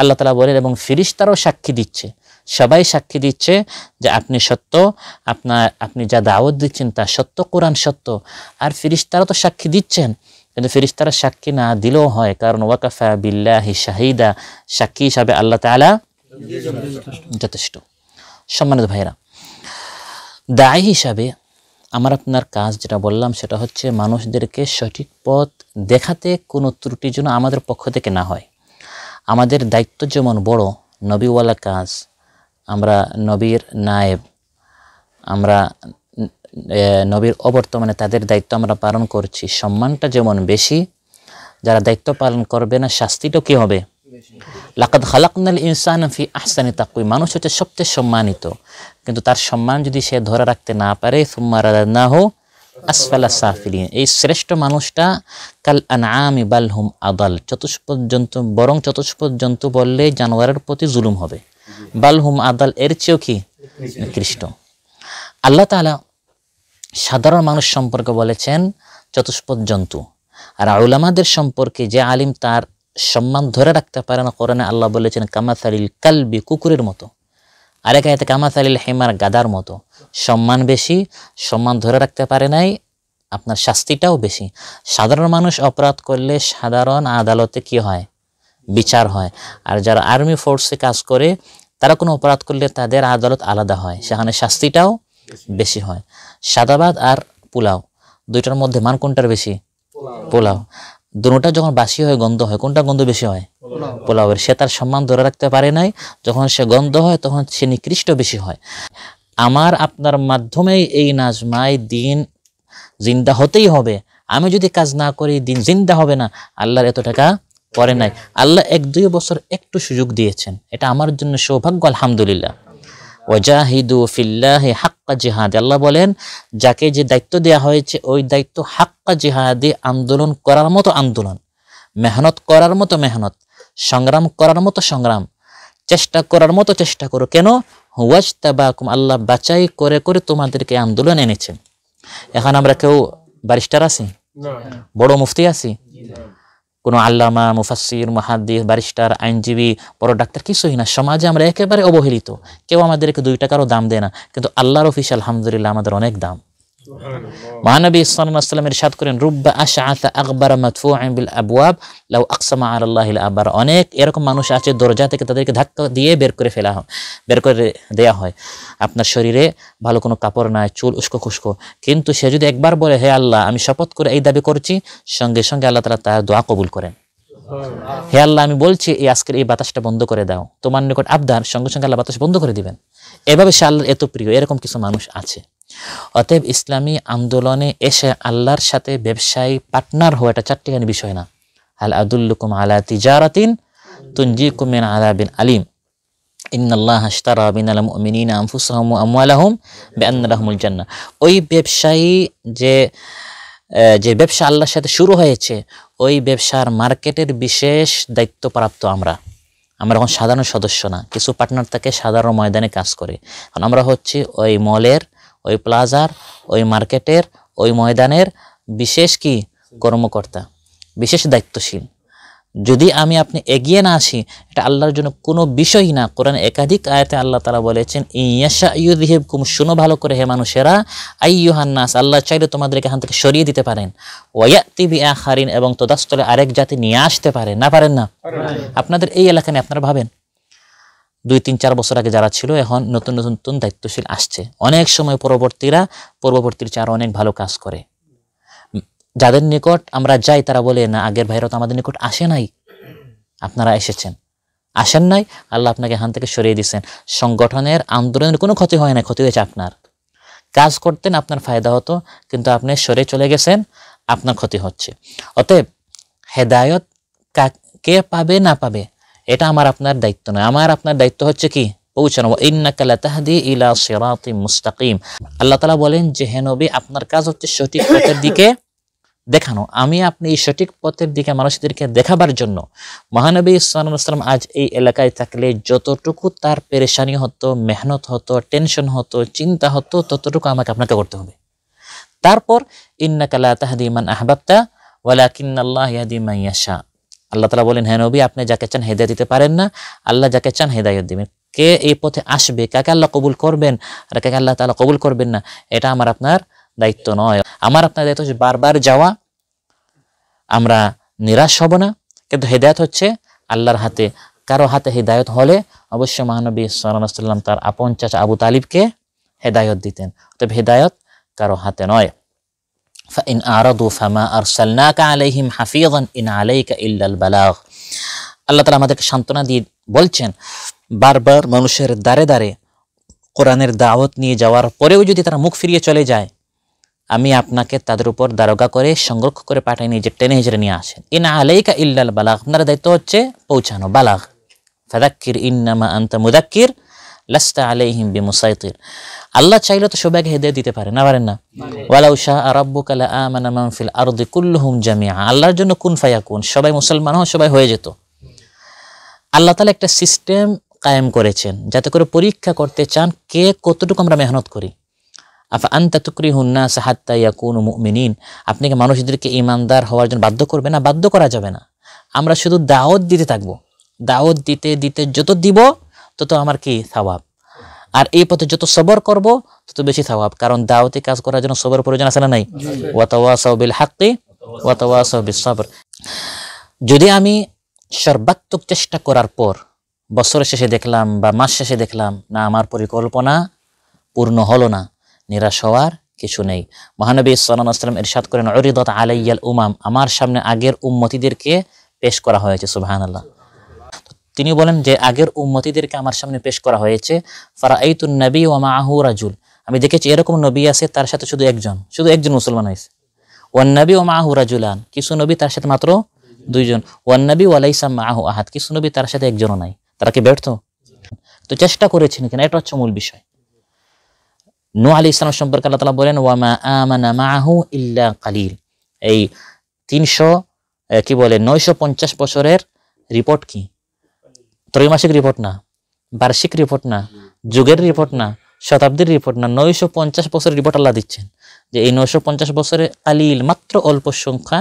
আল্লাহ তালা বলেন এবং ফিরিস্তারও সাক্ষী দিচ্ছে সবাই সাক্ষী দিচ্ছে যে আপনি সত্য আপনার আপনি যা দাওয়াত দিচ্ছেন তা সত্য কোরআন সত্য আর ফিরিস্তারা তো সাক্ষী দিচ্ছেন কিন্তু ফিরিস্তারা সাক্ষী না দিলেও হয় কারণ ওয়াকাফা বিল্লাহি শাহিদা সাক্ষী হিসাবে আল্লাহ তালা যথেষ্ট সম্মানিত ভাইরা দায়ী হিসাবে আমার আপনার কাজ যেটা বললাম সেটা হচ্ছে মানুষদেরকে সঠিক পথ দেখাতে কোনো ত্রুটি যেন আমাদের পক্ষ থেকে না হয় আমাদের দায়িত্ব যেমন বড় নবীওয়ালা কাজ আমরা নবীর নায়েব আমরা নবীর অবর্তমানে তাদের দায়িত্ব আমরা পালন করছি সম্মানটা যেমন বেশি যারা দায়িত্ব পালন করবে না শাস্তিটা কী হবে লাকাদ খালাকনাল ইনসান ফি আহসানি তাকুই মানুষ হচ্ছে সবচেয়ে সম্মানিত কিন্তু তার সম্মান যদি সে ধরে রাখতে না পারে না হো আসফালা সাফিলিন এই শ্রেষ্ঠ মানুষটা কাল বাল হুম আদাল জন্তু বরং জন্তু বললে জানোয়ারের প্রতি জুলুম হবে বালহুম আদাল এর চেয়েও কি নিকৃষ্ট আল্লাহ তালা সাধারণ মানুষ সম্পর্কে বলেছেন চতুষ্পদ জন্তু আর আউলামাদের সম্পর্কে যে আলিম তার সম্মান ধরে রাখতে পারে না কোরআনে আল্লাহ বলেছেন কামাসালিল কালবি কুকুরের মতো আরেক আয়তে কামাসালিল হেমার গাদার মতো সম্মান বেশি সম্মান ধরে রাখতে পারে নাই আপনার শাস্তিটাও বেশি সাধারণ মানুষ অপরাধ করলে সাধারণ আদালতে কি হয় বিচার হয় আর যারা আর্মি ফোর্সে কাজ করে তারা কোনো অপরাধ করলে তাদের আদালত আলাদা হয় সেখানে শাস্তিটাও বেশি হয় সাদাবাদ আর পোলাও দুইটার মধ্যে মান কোনটার বেশি পোলাও দুটা যখন বাসি হয় গন্ধ হয় কোনটা গন্ধ বেশি হয় পোলাওয়ের সে তার সম্মান ধরে রাখতে পারে নাই যখন সে গন্ধ হয় তখন সে নিকৃষ্ট বেশি হয় আমার আপনার মাধ্যমে এই নাজমায় দিন জিন্দা হতেই হবে আমি যদি কাজ না করি দিন জিন্দা হবে না আল্লাহর এত টাকা পরে নাই আল্লাহ এক দুই বছর একটু সুযোগ দিয়েছেন এটা আমার জন্য সৌভাগ্য আলহামদুলিল্লাহ ওয়াজাহিদু ফিল্লাহি হাক্কা জিহাদ আল্লাহ বলেন যাকে যে দায়িত্ব দেয়া হয়েছে ওই দায়িত্ব হাক্কা জিহাদি আন্দোলন করার মতো আন্দোলন মেহনত করার মতো মেহনত সংগ্রাম করার মতো সংগ্রাম চেষ্টা করার মতো চেষ্টা করো কেন হুয়াজ তাবাকুম আল্লাহ বাছাই করে করে তোমাদেরকে আন্দোলন এনেছেন এখন আমরা কেউ ব্যারিস্টার আছি বড় মুফতি আছি কোনো আল্লামা মুফাসির মহাদ্দিস ব্যারিস্টার আইনজীবী বড় ডাক্তার কিছুই না সমাজে আমরা একেবারে অবহেলিত কেউ আমাদেরকে দুই টাকারও দাম দেয় না কিন্তু আল্লাহর অফিস আলহামদুলিল্লাহ আমাদের অনেক দাম মহানবী ইসলামের সাদ করেন রুব্বা আশা আকবর লাউ আকসামা আল্লাহ আবার অনেক এরকম মানুষ আছে দরজা থেকে তাদেরকে ধাক্কা দিয়ে বের করে ফেলা হয় বের করে দেয়া হয় আপনার শরীরে ভালো কোনো কাপড় নাই চুল উস্কো খুস্কো কিন্তু সে যদি একবার বলে হে আল্লাহ আমি শপথ করে এই দাবি করছি সঙ্গে সঙ্গে আল্লাহ তালা তার দোয়া কবুল করেন হে আল্লাহ আমি বলছি এই আজকের এই বাতাসটা বন্ধ করে দাও তোমার নিকট আবদার সঙ্গে সঙ্গে আল্লাহ বাতাস বন্ধ করে দিবেন এভাবে সে আল্লাহ এত প্রিয় এরকম কিছু মানুষ আছে অতএব ইসলামী আন্দোলনে এসে আল্লাহর সাথে ব্যবসায়ী পার্টনার হওয়া এটা চারটিখানি বিষয় না আল আদুল্লুকুম আলা তিজারাতিন তুঞ্জি কুমিন আলা বিন আলিম ওই ব্যবসায়ী যে যে ব্যবসা আল্লাহর সাথে শুরু হয়েছে ওই ব্যবসার মার্কেটের বিশেষ দায়িত্বপ্রাপ্ত আমরা আমরা এখন সাধারণ সদস্য না কিছু পার্টনার থাকে সাধারণ ময়দানে কাজ করে এখন আমরা হচ্ছে ওই মলের ওই প্লাজার ওই মার্কেটের ওই ময়দানের বিশেষ কি কর্মকর্তা বিশেষ দায়িত্বশীল যদি আমি আপনি এগিয়ে না আসি এটা আল্লাহর জন্য কোনো বিষয়ই না কোরআন একাধিক আয়াতে আল্লাহ তারা বলেছেন ইয়াশা ইউদিহেব কুম শুনো ভালো করে হে মানুষেরা আই হান্নাস আল্লাহ চাইলে তোমাদেরকে এখান থেকে সরিয়ে দিতে পারেন আ হারিন এবং তদাস্তলে আরেক জাতি নিয়ে আসতে পারে না পারেন না আপনাদের এই এলাকা নিয়ে আপনারা ভাবেন দুই তিন চার বছর আগে যারা ছিল এখন নতুন নতুন নতুন দায়িত্বশীল আসছে অনেক সময় পরবর্তীরা পূর্ববর্তীর চেয়ে আরও অনেক ভালো কাজ করে যাদের নিকট আমরা যাই তারা বলে না আগের ভাইরা তো আমাদের নিকট আসে নাই আপনারা এসেছেন আসেন নাই আল্লাহ আপনাকে এখান থেকে সরিয়ে দিচ্ছেন সংগঠনের আন্দোলনের কোনো ক্ষতি হয় না ক্ষতি হয়েছে আপনার কাজ করতেন আপনার ফায়দা হতো কিন্তু আপনি সরে চলে গেছেন আপনার ক্ষতি হচ্ছে অতএব হেদায়ত কে পাবে না পাবে এটা আমার আপনার দায়িত্ব নয় আমার আপনার দায়িত্ব হচ্ছে কি পৌঁছানো ইন্নাকালাতাহাদি ইলা সিরাতি মুস্তাকিম আল্লাহ তালা বলেন যে হে আপনার কাজ হচ্ছে সঠিক পথের দিকে দেখানো আমি আপনি এই সঠিক পথের দিকে মানুষদেরকে দেখাবার জন্য মহানবী ইসলাম আজ এই এলাকায় থাকলে যতটুকু তার পেরেশানি হতো মেহনত হতো টেনশন হতো চিন্তা হতো ততটুকু আমাকে আপনাকে করতে হবে তারপর ইন্নাকালা তাহাদি মান আহবাবতা ওয়ালাকিন আল্লাহ ইয়াদি মাইয়াশা আল্লাহ তালা বলেন হ্যাঁ নবী আপনি যাকে চান হেদায় দিতে পারেন না আল্লাহ যাকে চান হেদায়ত দিবেন কে এই পথে আসবে কাকে আল্লাহ কবুল করবেন আর কাকে আল্লাহ তালা কবুল করবেন না এটা আমার আপনার দায়িত্ব নয় আমার আপনার দায়িত্ব হচ্ছে বারবার যাওয়া আমরা নিরাশ হব না কিন্তু হেদায়ত হচ্ছে আল্লাহর হাতে কারো হাতে হেদায়ত হলে অবশ্য মহানবী সাল্লাম তার আপন চাচা আবু তালিবকে হেদায়ত দিতেন তবে হেদায়ত কারো হাতে নয় فإن أعرضوا فما أرسلناك عليهم حفيظا إن عليك إلا البلاغ আল্লাহ তালা আমাদেরকে সান্ত্বনা দিয়ে বলছেন বারবার মানুষের দ্বারে দ্বারে কোরআনের দাওয়াত নিয়ে যাওয়ার পরেও যদি তারা মুখ ফিরিয়ে চলে যায় আমি আপনাকে তাদের উপর দারোগা করে সংরক্ষ করে পাঠাই নিয়ে যে টেনে হিজড়ে নিয়ে আসেন ইন আলাইকা ইল্লাল বালাগ আপনার দায়িত্ব হচ্ছে পৌঁছানো বালাগ ফাদাক্কির ইন্নামা আন্তা মুদাক্কির লাস্তা আলাইহিম বি মুসাইতির আল্লাহ চাইলে তো সবাইকে হেদায়ত দিতে পারে না পারেন না ওয়ালা উশাহ আরব্বুক আলা আমানা মানফিল আরদি কুল্লুহুম জামিয়া আল্লাহর জন্য কুন ফায়া কুন সবাই মুসলমান হন সবাই হয়ে যেত আল্লাহ তালা একটা সিস্টেম কায়েম করেছেন যাতে করে পরীক্ষা করতে চান কে কতটুকু আমরা মেহনত করি আফা আন্তা তুকরি হুন্না সাহাত্তা ইয়াকুন মুমিনিন আপনি কি মানুষদেরকে ইমানদার হওয়ার জন্য বাধ্য করবে না বাধ্য করা যাবে না আমরা শুধু দাওয়াত দিতে থাকবো দাওয়াত দিতে দিতে যত দিব তত আমার কি স্বভাব আর এই পথে যত সবর করব তত বেশি সবাব কারণ দাওতে কাজ করার জন্য সবর প্রয়োজন আছে না নাই ওয়াতাওয়াসাও বিল হাক্কি ওয়াতাওয়াসাও বিল যদি আমি সর্বাত্মক চেষ্টা করার পর বছরের শেষে দেখলাম বা মাস শেষে দেখলাম না আমার পরিকল্পনা পূর্ণ হলো না নিরাশ হওয়ার কিছু নেই মহানবী সাল্লাম এরশাদ করেন অরিদত আলাইয়াল উমাম আমার সামনে আগের উম্মতিদেরকে পেশ করা হয়েছে সুবাহান আল্লাহ তিনি বলেন যে আগের উম্মতিদেরকে আমার সামনে পেশ করা হয়েছে তুন নবী ওয়ামা আহু রাজুল আমি দেখেছি এরকম নবী আছে তার সাথে শুধু একজন শুধু একজন মুসলমান হয়েছে নবী ও মাহু রাজুলান কিছু নবী তার সাথে মাত্র দুইজন ওয়ান নবী ওয়ালাইসা মাহু আহাদ কিছু নবী তার সাথে একজনও নাই তারা কি ব্যর্থ তো চেষ্টা করেছেন কিনা এটা হচ্ছে মূল বিষয় নু আলী ইসলাম সম্পর্কে আল্লাহ তালা বলেন ওয়ামা আমানা মাহু ইল্লা কালিল এই তিনশো কি বলে নয়শো পঞ্চাশ বছরের রিপোর্ট কি ত্রৈমাসিক রিপোর্ট না বার্ষিক রিপোর্ট না যুগের রিপোর্ট না শতাব্দীর রিপোর্ট না নয়শো পঞ্চাশ বছরের রিপোর্ট আল্লাহ দিচ্ছেন যে এই নয়শো পঞ্চাশ বছরে আলিল মাত্র অল্প সংখ্যা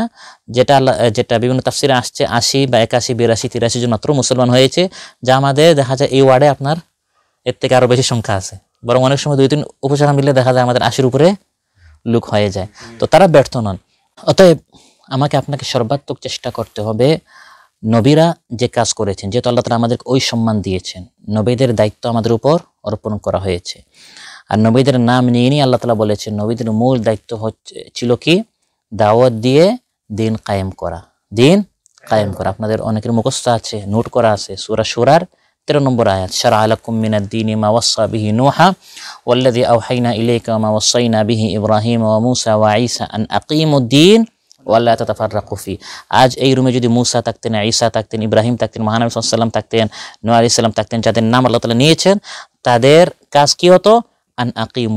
যেটা আল্লাহ যেটা বিভিন্ন তাফসিরে আসছে আশি বা একাশি বিরাশি তিরাশি জন মাত্র মুসলমান হয়েছে যা আমাদের দেখা যায় এই ওয়ার্ডে আপনার এর থেকে আরও বেশি সংখ্যা আছে বরং অনেক সময় দুই তিন উপসংহার মিলে দেখা যায় আমাদের আশির উপরে লুক হয়ে যায় তো তারা ব্যর্থ নন অতএব আমাকে আপনাকে সর্বাত্মক চেষ্টা করতে হবে নবীরা যে কাজ করেছেন যেহেতু আল্লাহ তালা আমাদেরকে ওই সম্মান দিয়েছেন নবীদের দায়িত্ব আমাদের উপর অর্পণ করা হয়েছে আর নবীদের নাম নিয়ে নিয়ে আল্লাহ তালা বলেছেন নবীদের মূল দায়িত্ব হচ্ছে ছিল কি দাওয়াত দিয়ে দিন কায়েম করা দিন কায়েম করা আপনাদের অনেকের মুখস্থ আছে নোট করা আছে সুরা সুরার তেরো নম্বর আয়াত সারা আলাকুম মিনা দিন মা বিহি নোহা ওল্লাদি আউহাইনা ইলেকা মা বিহি ইব্রাহিম ওয়া মুসা ওয়া আইসা আন উদ্দিন ওয়াল্লা তাতাফাররা কফি আজ এই রুমে যদি মুসা থাকতেন ঈসা থাকতেন ইব্রাহিম থাকতেন মহানবী সাল্লাম থাকতেন নোয়া আলি সাল্লাম থাকতেন যাদের নাম আল্লাহ তালা নিয়েছেন তাদের কাজ কী হতো আন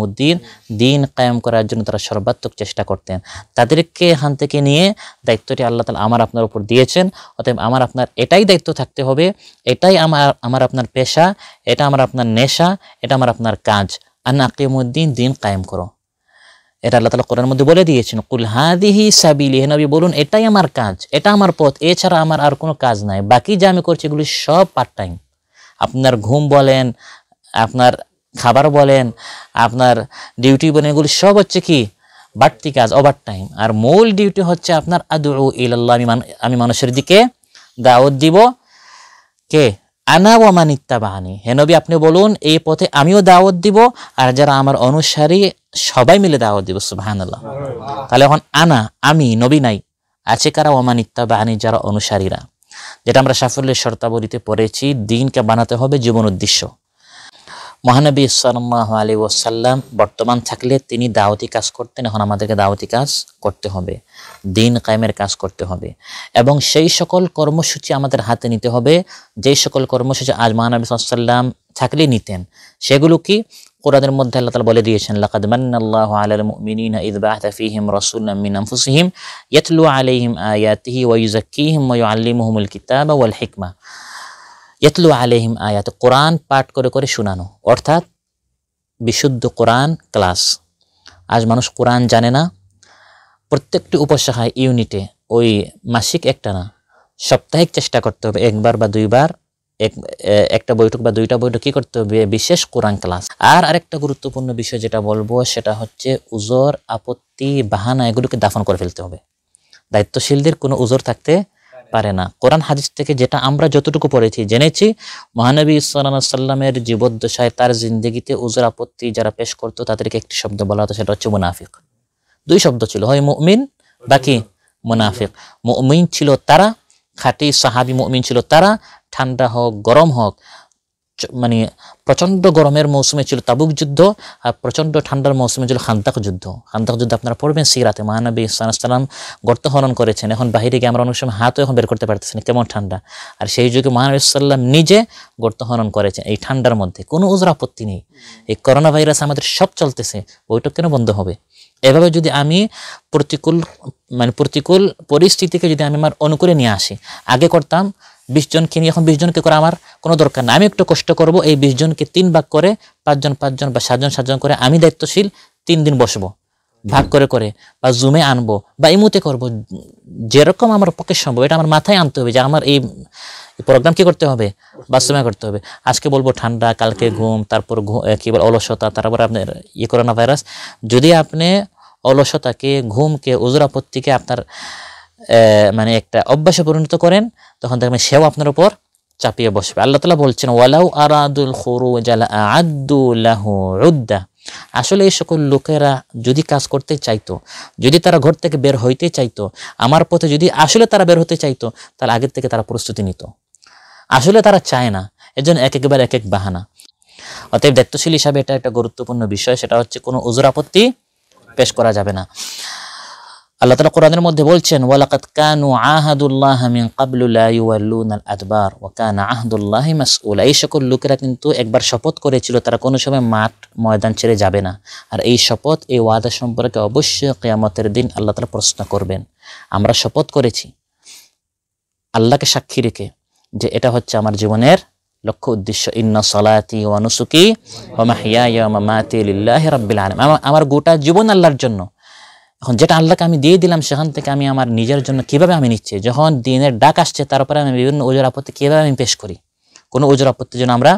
উদ্দিন দিন কায়েম করার জন্য তারা সর্বাত্মক চেষ্টা করতেন তাদেরকে হান থেকে নিয়ে দায়িত্বটি আল্লাহ তালা আমার আপনার উপর দিয়েছেন অতএব আমার আপনার এটাই দায়িত্ব থাকতে হবে এটাই আমার আমার আপনার পেশা এটা আমার আপনার নেশা এটা আমার আপনার কাজ আন উদ্দিন দিন কায়েম করো এটা আল্লাহ তালা মধ্যে বলে দিয়েছেন কুল হাদিহি সাবিলি হেন বলুন এটাই আমার কাজ এটা আমার পথ এছাড়া আমার আর কোনো কাজ নাই বাকি যা আমি করছি এগুলি সব পার্ট টাইম আপনার ঘুম বলেন আপনার খাবার বলেন আপনার ডিউটি বলেন এগুলি সব হচ্ছে কি বাড়তি কাজ ওভার টাইম আর মূল ডিউটি হচ্ছে আপনার আদু ইল্লাহ আমি আমি মানুষের দিকে দাওয়াত দিব কে আনা ওয়ামান ইত্তাবাহানি হেনবি আপনি বলুন এই পথে আমিও দাওয়াত দিব আর যারা আমার অনুসারী সবাই মিলে দাওয়াত দিব সুবাহান আল্লাহ তাহলে এখন আনা আমি নবী নাই আছে কারা ওমান ইত্তাবাহানি যারা অনুসারীরা যেটা আমরা সাফল্যের শর্তাবলীতে পড়েছি দিনকে বানাতে হবে জীবন উদ্দেশ্য মহানবী সাল্লাহ আলী ওসাল্লাম বর্তমান থাকলে তিনি দাওয়াতি কাজ করতেন এখন আমাদেরকে দাওয়াতি কাজ করতে হবে দিন কায়েমের কাজ করতে হবে এবং সেই সকল কর্মসূচি আমাদের হাতে নিতে হবে যেই সকল কর্মসূচি আজ মহানবী সাল্লাম থাকলে নিতেন সেগুলো কি কোরআনের মধ্যে আল্লাহ তালা বলে দিয়েছেন লাকাদ মান্নাল্লাহু আলাল মুমিনিনা ইদ বাআথা ফীহিম রাসূলান মিন আনফুসিহিম ইয়াতলু আলাইহিম আয়াতিহি ওয়া ইউযাক্কিহিম ওয়া ইউআল্লিমুহুমুল কিতাবা ওয়াল হিকমা ইয়াতলু আলহিম আয়াত কোরআন পাঠ করে করে শোনানো অর্থাৎ বিশুদ্ধ কোরআন ক্লাস আজ মানুষ কোরআন জানে না প্রত্যেকটি উপশাখায় ইউনিটে ওই মাসিক একটা না সাপ্তাহিক চেষ্টা করতে হবে একবার বা দুইবার এক একটা বৈঠক বা দুইটা বৈঠক কী করতে হবে বিশেষ কোরআন ক্লাস আর আরেকটা গুরুত্বপূর্ণ বিষয় যেটা বলবো সেটা হচ্ছে উজোর আপত্তি বাহানা এগুলোকে দাফন করে ফেলতে হবে দায়িত্বশীলদের কোনো উজোর থাকতে পারে না কোরআন হাদিস থেকে যেটা আমরা যতটুকু পড়েছি জেনেছি মহানবী সাল্লামের জীবদ্দশায় তার জিন্দগিতে উজর আপত্তি যারা পেশ করতো তাদেরকে একটি শব্দ বলা হতো সেটা হচ্ছে মুনাফিক দুই শব্দ ছিল হয় মুমিন বাকি মুনাফিক মুমিন ছিল তারা খাটি সাহাবি মুমিন ছিল তারা ঠান্ডা হোক গরম হোক মানে প্রচণ্ড গরমের মৌসুমে ছিল তাবুক যুদ্ধ আর প্রচণ্ড ঠান্ডার মৌসুমে ছিল খান্তাক যুদ্ধ খান্তাক যুদ্ধ আপনারা পড়বেন সিরাতে মহানবী ইসলাম গর্ত হরণ করেছেন এখন বাহিরে গিয়ে আমরা অনেক সময় হাতও এখন বের করতে পারতেছি না কেমন ঠান্ডা আর সেই যুগে মহানবী সাল্লাম নিজে গর্ত হরণ করেছেন এই ঠান্ডার মধ্যে কোনো উজরা আপত্তি নেই এই করোনা ভাইরাস আমাদের সব চলতেছে বৈঠক কেন বন্ধ হবে এভাবে যদি আমি প্রতিকূল মানে প্রতিকূল পরিস্থিতিকে যদি আমি আমার অনুকূলে নিয়ে আসি আগে করতাম বিশ জনকে নিয়ে এখন বিশ জনকে করে আমার কোনো দরকার না আমি একটু কষ্ট করব এই বিশ জনকে তিন ভাগ করে পাঁচজন পাঁচজন বা সাতজন সাতজন করে আমি দায়িত্বশীল তিন দিন বসবো ভাগ করে করে বা জুমে আনবো বা ইমুতে করব যেরকম আমার পক্ষে সম্ভব এটা আমার মাথায় আনতে হবে যে আমার এই প্রোগ্রাম কি করতে হবে বাস্তবায়ন করতে হবে আজকে বলবো ঠান্ডা কালকে ঘুম তারপর কি বল অলসতা তারপর আপনার ইয়ে করোনা ভাইরাস যদি আপনি অলসতাকে ঘুমকে উজরাপত্তিকে আপনার মানে একটা অভ্যাসে পরিণত করেন তখন দেখবেন সেও আপনার উপর চাপিয়ে বসবে আল্লাহ তালা বলছেন ওয়ালাউ আরাদুল খরু জালা আদুল আসলে এই সকল লোকেরা যদি কাজ করতে চাইতো যদি তারা ঘর থেকে বের হইতে চাইতো আমার পথে যদি আসলে তারা বের হতে চাইতো তাহলে আগের থেকে তারা প্রস্তুতি নিত আসলে তারা চায় না এজন্য এক একবার এক এক বাহানা অতএব দায়িত্বশীল হিসাবে এটা একটা গুরুত্বপূর্ণ বিষয় সেটা হচ্ছে কোনো উজুর আপত্তি পেশ করা যাবে না আল্লাহ তালা কোরআনের মধ্যে বলছেন ওয়ালাকাত কানু আহাদুল্লাহ মিন কাবলুল্লাহ আদবার ও কান আহাদুল্লাহ মাসউল এই সকল লোকেরা কিন্তু একবার শপথ করেছিল তারা কোনো সময় মাঠ ময়দান ছেড়ে যাবে না আর এই শপথ এই ওয়াদা সম্পর্কে অবশ্যই কেয়ামতের দিন আল্লাহ তালা প্রশ্ন করবেন আমরা শপথ করেছি আল্লাহকে সাক্ষী রেখে যে এটা হচ্ছে আমার জীবনের লক্ষ্য উদ্দেশ্য ইন্ন সলাতি ওয়ানুসুকি ওমাহিয়া মামাতি লিল্লাহ রাব্বিল আলম আমার গোটা জীবন আল্লাহর জন্য এখন যেটা আল্লাহকে আমি দিয়ে দিলাম সেখান থেকে আমি আমার নিজের জন্য কিভাবে আমি নিচ্ছি যখন দিনের ডাক আসছে তারপরে আমি বিভিন্ন ওজোর আপত্তি কীভাবে আমি পেশ করি কোনো ওজোর আপত্তি যেন আমরা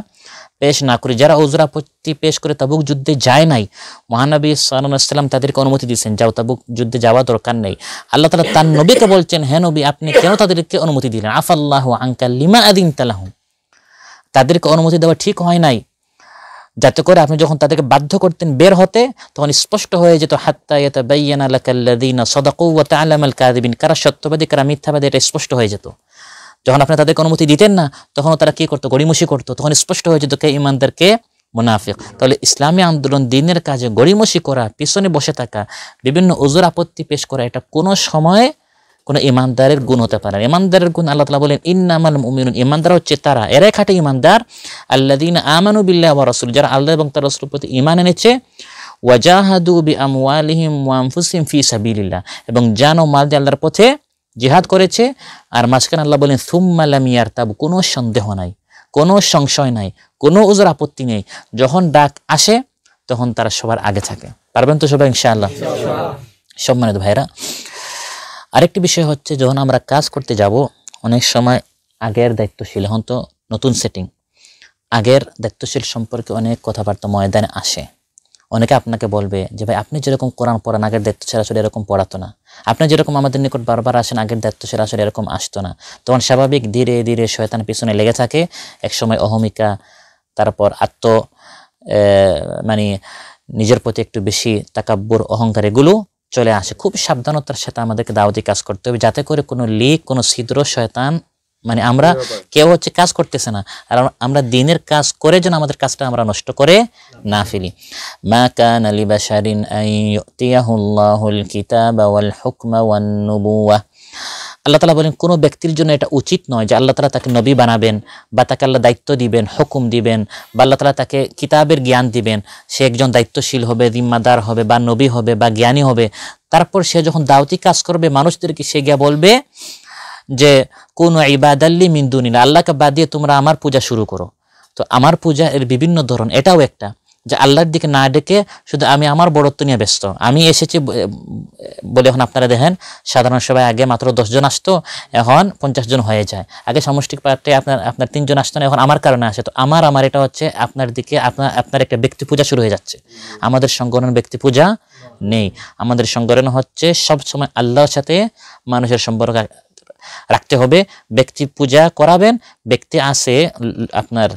পেশ না করি যারা ওজোর আপত্তি পেশ করে তাবুক যুদ্ধে যায় নাই মহানবী সাল্লাম তাদেরকে অনুমতি দিয়েছেন যাও তাবুক যুদ্ধে যাওয়া দরকার নেই আল্লাহ তালা তার নবীকে বলছেন হ্যাঁ নবী আপনি কেন তাদেরকে অনুমতি দিলেন আফাল্লাহ আঙ্কাল লিমা আদিন তালাহ তাদেরকে অনুমতি দেওয়া ঠিক হয় নাই যাতে করে আপনি যখন তাদেরকে বাধ্য করতেন বের হতে তখন স্পষ্ট হয়ে যেত হাত্তায়াতাবাইয়ানা সদাকৌয়াত আলামাল কাদিবিন কারা সত্যবাদী কারা মিথ্যাবাদী এটা স্পষ্ট হয়ে যেত যখন আপনি তাদেরকে অনুমতি দিতেন না তখন তারা কী করতো গড়িমসি করতো তখন স্পষ্ট হয়ে যেত কে ইমানদার মুনাফিক তাহলে ইসলামী আন্দোলন দিনের কাজে গড়িমসি করা পিছনে বসে থাকা বিভিন্ন ওজোর আপত্তি পেশ করা এটা কোনো সময় কোনো ইমানদারের গুণ হতে পারে ইমানদারের গুণ আল্লাহ তালা বলেন ইন্নামাল মুমিনুন ইমানদার হচ্ছে তারা এরাই খাটে ইমানদার আল্লাদিন আমানু বিল্লাহ ওয়া রসুল যারা আল্লাহ এবং তার রসুল প্রতি ইমান এনেছে ওয়াজাহাদু বি আমওয়ালিহিম ওয়া ফি সাবিলিল্লাহ এবং জান ও মাল দিয়ে আল্লাহর পথে জিহাদ করেছে আর মাঝখানে আল্লাহ বলেন সুম্মা লাম ইয়ারতাবু কোনো সন্দেহ নাই কোনো সংশয় নাই কোনো উজর আপত্তি নেই যখন ডাক আসে তখন তারা সবার আগে থাকে পারবেন তো সবাই ইনশাআল্লাহ সম্মানিত ভাইরা আরেকটি বিষয় হচ্ছে যখন আমরা কাজ করতে যাব অনেক সময় আগের দায়িত্বশীল এখন তো নতুন সেটিং আগের দায়িত্বশীল সম্পর্কে অনেক কথাবার্তা ময়দানে আসে অনেকে আপনাকে বলবে যে ভাই আপনি যেরকম কোরআন পড়ান আগের দায়িত্ব সেরা আসলে এরকম পড়াতো না আপনি যেরকম আমাদের নিকট বারবার আসেন আগের দায়িত্ব সেরা আসলে এরকম আসতো না তখন স্বাভাবিক ধীরে ধীরে শয়তান পিছনে লেগে থাকে একসময় অহমিকা তারপর আত্ম মানে নিজের প্রতি একটু বেশি তাকাব্বর অহংকার এগুলো চলে আসে খুব সাবধানতার সাথে আমাদেরকে দাওয়াতি কাজ করতে হবে যাতে করে কোনো লিক কোনো ছিদ্র শয়তান মানে আমরা হ্যাঁ কেউ হচ্ছে কাজ করতেছে না আর আমরা দিনের কাজ করে যেন আমাদের কাজটা আমরা নষ্ট করে না ফেলি মা কান আলি বাশারিন আই ইয়াহুল্লাহুল ওয়াল হুকমা ওয়ান নুবুয়া আল্লাহ তালা বলেন কোনো ব্যক্তির জন্য এটা উচিত নয় যে আল্লাহ তালা তাকে নবী বানাবেন বা তাকে আল্লাহ দায়িত্ব দিবেন হুকুম দিবেন বা আল্লাহ তালা তাকে কিতাবের জ্ঞান দিবেন সে একজন দায়িত্বশীল হবে জিম্মাদার হবে বা নবী হবে বা জ্ঞানী হবে তারপর সে যখন দাওতি কাজ করবে মানুষদেরকে সে গিয়া বলবে যে কোন ইবাদাল্লি মিন্দুনিল আল্লাহকে বাদ দিয়ে তোমরা আমার পূজা শুরু করো তো আমার পূজা এর বিভিন্ন ধরন এটাও একটা যে আল্লাহর দিকে না ডেকে শুধু আমি আমার বড়ত্ব নিয়ে ব্যস্ত আমি এসেছি বলে এখন আপনারা দেখেন সাধারণ সবাই আগে মাত্র দশজন আসতো এখন পঞ্চাশ জন হয়ে যায় আগে সমষ্টিক পার্টি আপনার আপনার তিনজন আসতো না এখন আমার কারণে আসে তো আমার আমার এটা হচ্ছে আপনার দিকে আপনার আপনার একটা ব্যক্তি পূজা শুরু হয়ে যাচ্ছে আমাদের সংগঠন ব্যক্তি পূজা নেই আমাদের সংগঠন হচ্ছে সবসময় আল্লাহর সাথে মানুষের সম্পর্ক রাখতে হবে ব্যক্তি পূজা করাবেন ব্যক্তি আসে আপনার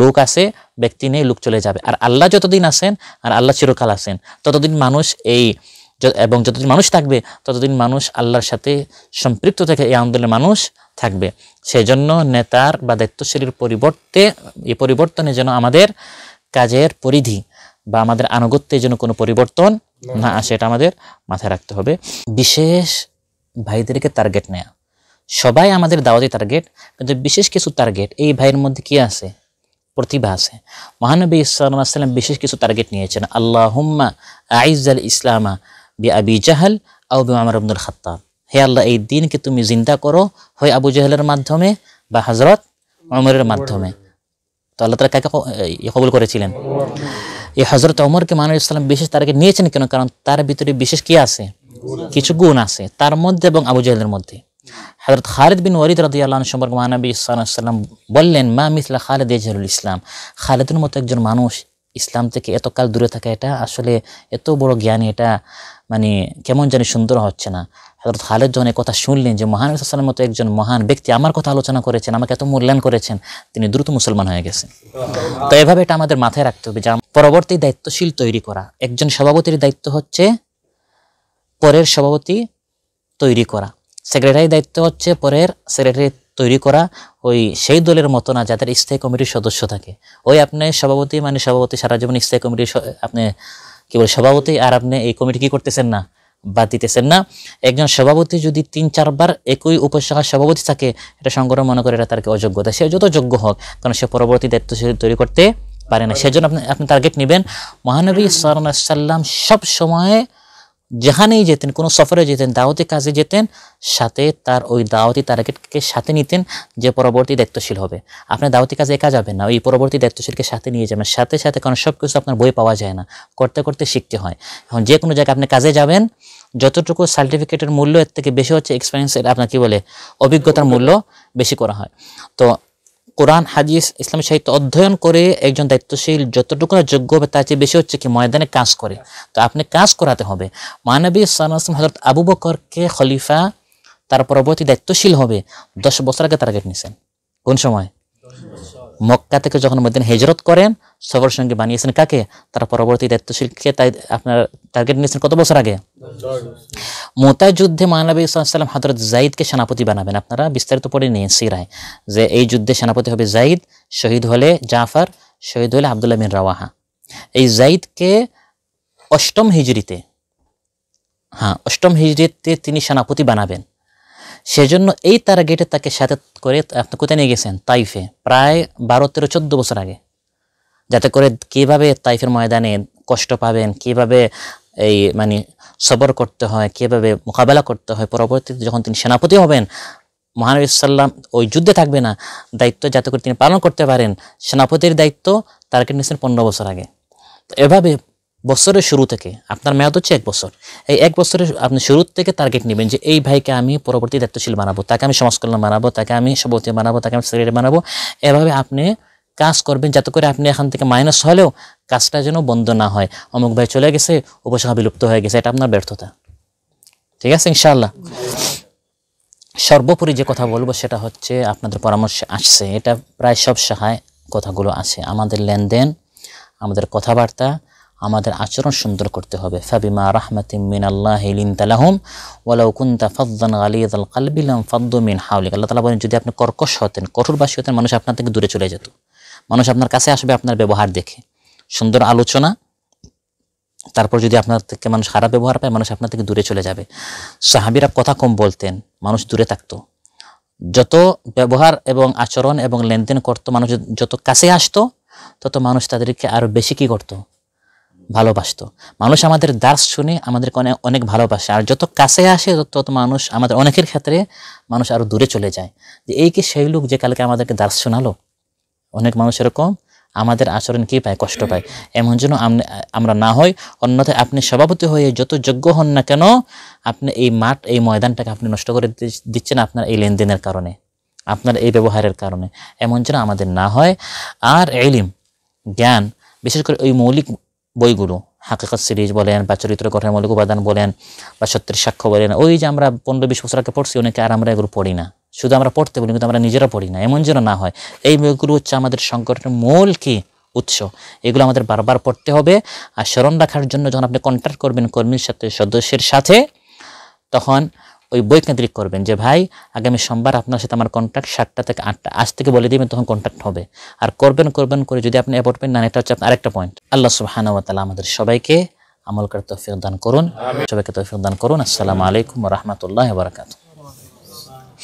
লোক আসে ব্যক্তি নেই লোক চলে যাবে আর আল্লাহ যতদিন আসেন আর আল্লাহ চিরকাল আসেন ততদিন মানুষ এই এবং যতদিন মানুষ থাকবে ততদিন মানুষ আল্লাহর সাথে সম্পৃক্ত থেকে এই আন্দোলনের মানুষ থাকবে সেজন্য নেতার বা দায়িত্বশীলীর পরিবর্তে এই পরিবর্তনে যেন আমাদের কাজের পরিধি বা আমাদের আনুগত্যে যেন কোনো পরিবর্তন না আসে এটা আমাদের মাথায় রাখতে হবে বিশেষ ভাইদেরকে টার্গেট নেয়া সবাই আমাদের দাওয়াতি টার্গেট কিন্তু বিশেষ কিছু টার্গেট এই ভাইয়ের মধ্যে কি আছে প্রতিভা আছে মহানবী ইসলাম বিশেষ কিছু টার্গেট নিয়েছেন আল্লাহম্মা আইজাল ইসলামা বি আবি জাহাল আউ বি আমার আব্দুল খাত্তাব হে আল্লাহ এই দিনকে তুমি জিন্দা করো হয় আবু জাহালের মাধ্যমে বা হজরত অমরের মাধ্যমে তো আল্লাহ তালা কাকে কবুল করেছিলেন এই হজরত অমরকে মানুষ ইসলাম বিশেষ তারাকে নিয়েছেন কেন কারণ তার ভিতরে বিশেষ কি আছে কিছু গুণ আছে তার মধ্যে এবং আবু জাহেলের মধ্যে হজরত খালিদ বিন ওয়ারিদ রাদিয়াল্লাহ সম্পর্কে মহানবী সাল্লাম বললেন মা মিসলা খালেদ ইয়াজহারুল ইসলাম খালেদের মতো একজন মানুষ ইসলাম থেকে এতকাল দূরে থাকা এটা আসলে এত বড় জ্ঞানী এটা মানে কেমন জানি সুন্দর হচ্ছে না হজরত খালেদ যখন কথা শুনলেন যে মহান ইসলামের মতো একজন মহান ব্যক্তি আমার কথা আলোচনা করেছেন আমাকে এত মূল্যায়ন করেছেন তিনি দ্রুত মুসলমান হয়ে গেছেন তো এভাবে এটা আমাদের মাথায় রাখতে হবে যে পরবর্তী দায়িত্বশীল তৈরি করা একজন সভাপতির দায়িত্ব হচ্ছে পরের সভাপতি তৈরি করা সেক্রেটারির দায়িত্ব হচ্ছে পরের সেক্রেটারি তৈরি করা ওই সেই দলের মতো না যাদের স্থায়ী কমিটির সদস্য থাকে ওই আপনি সভাপতি মানে সভাপতি সারা জীবন স্থায়ী কমিটির আপনি কি বলে সভাপতি আর আপনি এই কমিটি কি করতেছেন না বাদ দিতেছেন না একজন সভাপতি যদি তিন চারবার একই উপশাখার সভাপতি থাকে এটা সংগঠন মনে করে এটা তার অযোগ্যতা সে যত যোগ্য হোক কারণ সে পরবর্তী দায়িত্বশীল তৈরি করতে পারে না সেজন্য আপনি আপনি টার্গেট নেবেন মহানবী সাল্লাম সব সময় যেখানেই যেতেন কোনো সফরে যেতেন দাওয়াতি কাজে যেতেন সাথে তার ওই দাওয়াতি তারাকেটকে সাথে নিতেন যে পরবর্তী দায়িত্বশীল হবে আপনি দাওয়াতি কাজে একা যাবেন না ওই পরবর্তী দায়িত্বশীলকে সাথে নিয়ে যাবেন সাথে সাথে কারণ সব কিছু আপনার বই পাওয়া যায় না করতে করতে শিখতে হয় এখন যে কোনো জায়গায় আপনি কাজে যাবেন যতটুকু সার্টিফিকেটের মূল্য এর থেকে বেশি হচ্ছে এক্সপিরিয়েন্সের আপনার কী বলে অভিজ্ঞতার মূল্য বেশি করা হয় তো কোরআন হাদিস ইসলামী সাহিত্য অধ্যয়ন করে একজন দায়িত্বশীল যতটুকু যোগ্য হবে তার চেয়ে বেশি হচ্ছে কি ময়দানে কাজ করে তো আপনি কাজ করাতে হবে মানবী সালাম হজরত আবু বকরকে খলিফা তার পরবর্তী দায়িত্বশীল হবে দশ বছর আগে টার্গেট নিয়েছেন কোন সময় মক্কা থেকে যখন মদিন হেজরত করেন সবার সঙ্গে বানিয়েছেন কাকে তার পরবর্তী দায়িত্বশীলকে তাই আপনার টার্গেট নিয়েছেন কত বছর আগে মোতা যুদ্ধে মহানবী সাল্লাম হজরত জাইদকে সেনাপতি বানাবেন আপনারা বিস্তারিত পড়ে নিয়ে সিরায় যে এই যুদ্ধে সেনাপতি হবে জাইদ শহীদ হলে জাফর শহীদ হলে আবদুল্লাহ মিন রাওয়াহা এই জাইদকে অষ্টম হিজড়িতে হ্যাঁ অষ্টম হিজড়িতে তিনি সেনাপতি বানাবেন সেজন্য এই টার্গেটে তাকে সাথে করে আপনি কোথায় নিয়ে গেছেন তাইফে প্রায় বারো তেরো চোদ্দ বছর আগে যাতে করে কীভাবে তাইফের ময়দানে কষ্ট পাবেন কীভাবে এই মানে সবর করতে হয় কীভাবে মোকাবেলা করতে হয় পরবর্তীতে যখন তিনি সেনাপতি হবেন মহানবী সাল্লাম ওই যুদ্ধে থাকবে না দায়িত্ব যাতে করে তিনি পালন করতে পারেন সেনাপতির দায়িত্ব তারকে নিয়েছেন পনেরো বছর আগে এভাবে বছরের শুরু থেকে আপনার মেয়াদ হচ্ছে এক বছর এই এক বছরের আপনি শুরু থেকে টার্গেট নেবেন যে এই ভাইকে আমি পরবর্তী দায়িত্বশীল বানাবো তাকে আমি সমাজকল্যাণ বানাবো তাকে আমি সভাপতি বানাবো তাকে আমি সেক্রেটারি বানাবো এভাবে আপনি কাজ করবেন যাতে করে আপনি এখান থেকে মাইনাস হলেও কাজটা যেন বন্ধ না হয় অমুক ভাই চলে গেছে উপসংহার বিলুপ্ত হয়ে গেছে এটা আপনার ব্যর্থতা ঠিক আছে ইনশাল্লাহ সর্বোপরি যে কথা বলবো সেটা হচ্ছে আপনাদের পরামর্শ আসছে এটা প্রায় সব সহায় কথাগুলো আছে আমাদের লেনদেন আমাদের কথাবার্তা আমাদের আচরণ সুন্দর করতে হবে ফাবিমা রাহমাতি মিন আল্লাহ লিনতালাহুম ওয়ালাউ কুনতা ফাদদান গালিয়াদ আল কালবি লাম ফাদ্দু মিন হাউলিক আল্লাহ তাআলা বলেন যদি আপনি কর্কশ হতেন কঠোরবাসী হতেন মানুষ আপনার থেকে দূরে চলে যেত মানুষ আপনার কাছে আসবে আপনার ব্যবহার দেখে সুন্দর আলোচনা তারপর যদি আপনার থেকে মানুষ খারাপ ব্যবহার পায় মানুষ আপনার থেকে দূরে চলে যাবে সাহাবিরা কথা কম বলতেন মানুষ দূরে থাকতো যত ব্যবহার এবং আচরণ এবং লেনদেন করত মানুষ যত কাছে আসতো তত মানুষ তাদেরকে আরও বেশি কী করতো ভালোবাসতো মানুষ আমাদের দাস শুনে আমাদেরকে অনেক অনেক ভালোবাসে আর যত কাছে আসে তত মানুষ আমাদের অনেকের ক্ষেত্রে মানুষ আরও দূরে চলে যায় যে এই কি সেই লোক যে কালকে আমাদেরকে দাস শোনালো অনেক মানুষ এরকম আমাদের আচরণ কি পায় কষ্ট পায় এমন যেন আমরা না হই অন্যথায় আপনি সভাপতি হয়ে যত যোগ্য হন না কেন আপনি এই মাঠ এই ময়দানটাকে আপনি নষ্ট করে দিচ্ছেন আপনার এই লেনদেনের কারণে আপনার এই ব্যবহারের কারণে এমন যেন আমাদের না হয় আর এলিম জ্ঞান বিশেষ করে ওই মৌলিক বইগুলো হাকিকত সিরিজ বলেন বা চরিত্র গঠনের মৌলিক উপাদান বলেন বা সত্যের সাক্ষ্য বলেন ওই যে আমরা পনেরো বিশ বছর আগে পড়ছি অনেকে আর আমরা এগুলো পড়ি না শুধু আমরা পড়তে বলি কিন্তু আমরা নিজেরা পড়ি না এমন যেন না হয় এই বইগুলো হচ্ছে আমাদের সংকটের মূল কি উৎস এগুলো আমাদের বারবার পড়তে হবে আর স্মরণ রাখার জন্য যখন আপনি কন্ট্যাক্ট করবেন কর্মীর সাথে সদস্যের সাথে তখন ওই বই কেন্দ্রিক করবেন যে ভাই আগামী সোমবার আপনার সাথে আমার কন্ট্যাক্ট সাতটা থেকে আটটা আজ থেকে বলে দেবেন তখন কন্ট্যাক্ট হবে আর করবেন করবেন করে যদি আপনি অ্যাপয়েন্টমেন্ট না এটা হচ্ছে আরেকটা পয়েন্ট আল্লাহ সুবাহানুতালা আমাদের সবাইকে আমল করে তফিক দান করুন সবাইকে তফিক দান করুন আসসালামু আলাইকুম রহমতুল্লাহ বারাকাতু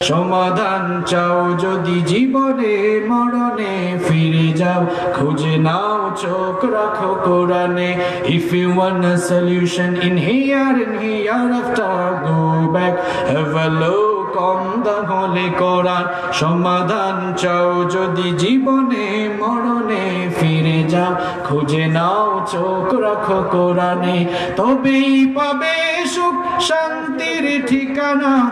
সমাধান চাও যদি জীবনে মরণে ফিরে যাও খুঁজে নাও চোখ রাখো কোরআনে if you want solution in here in here after go back have a look কন্দা হলে করার সমাধান চাও যদি জীবনে মরণে ফিরে যাও খুঁজে নাও চোখ রাখো কোরআনে তবেই পাবে সুখ শান্তির ঠিকানা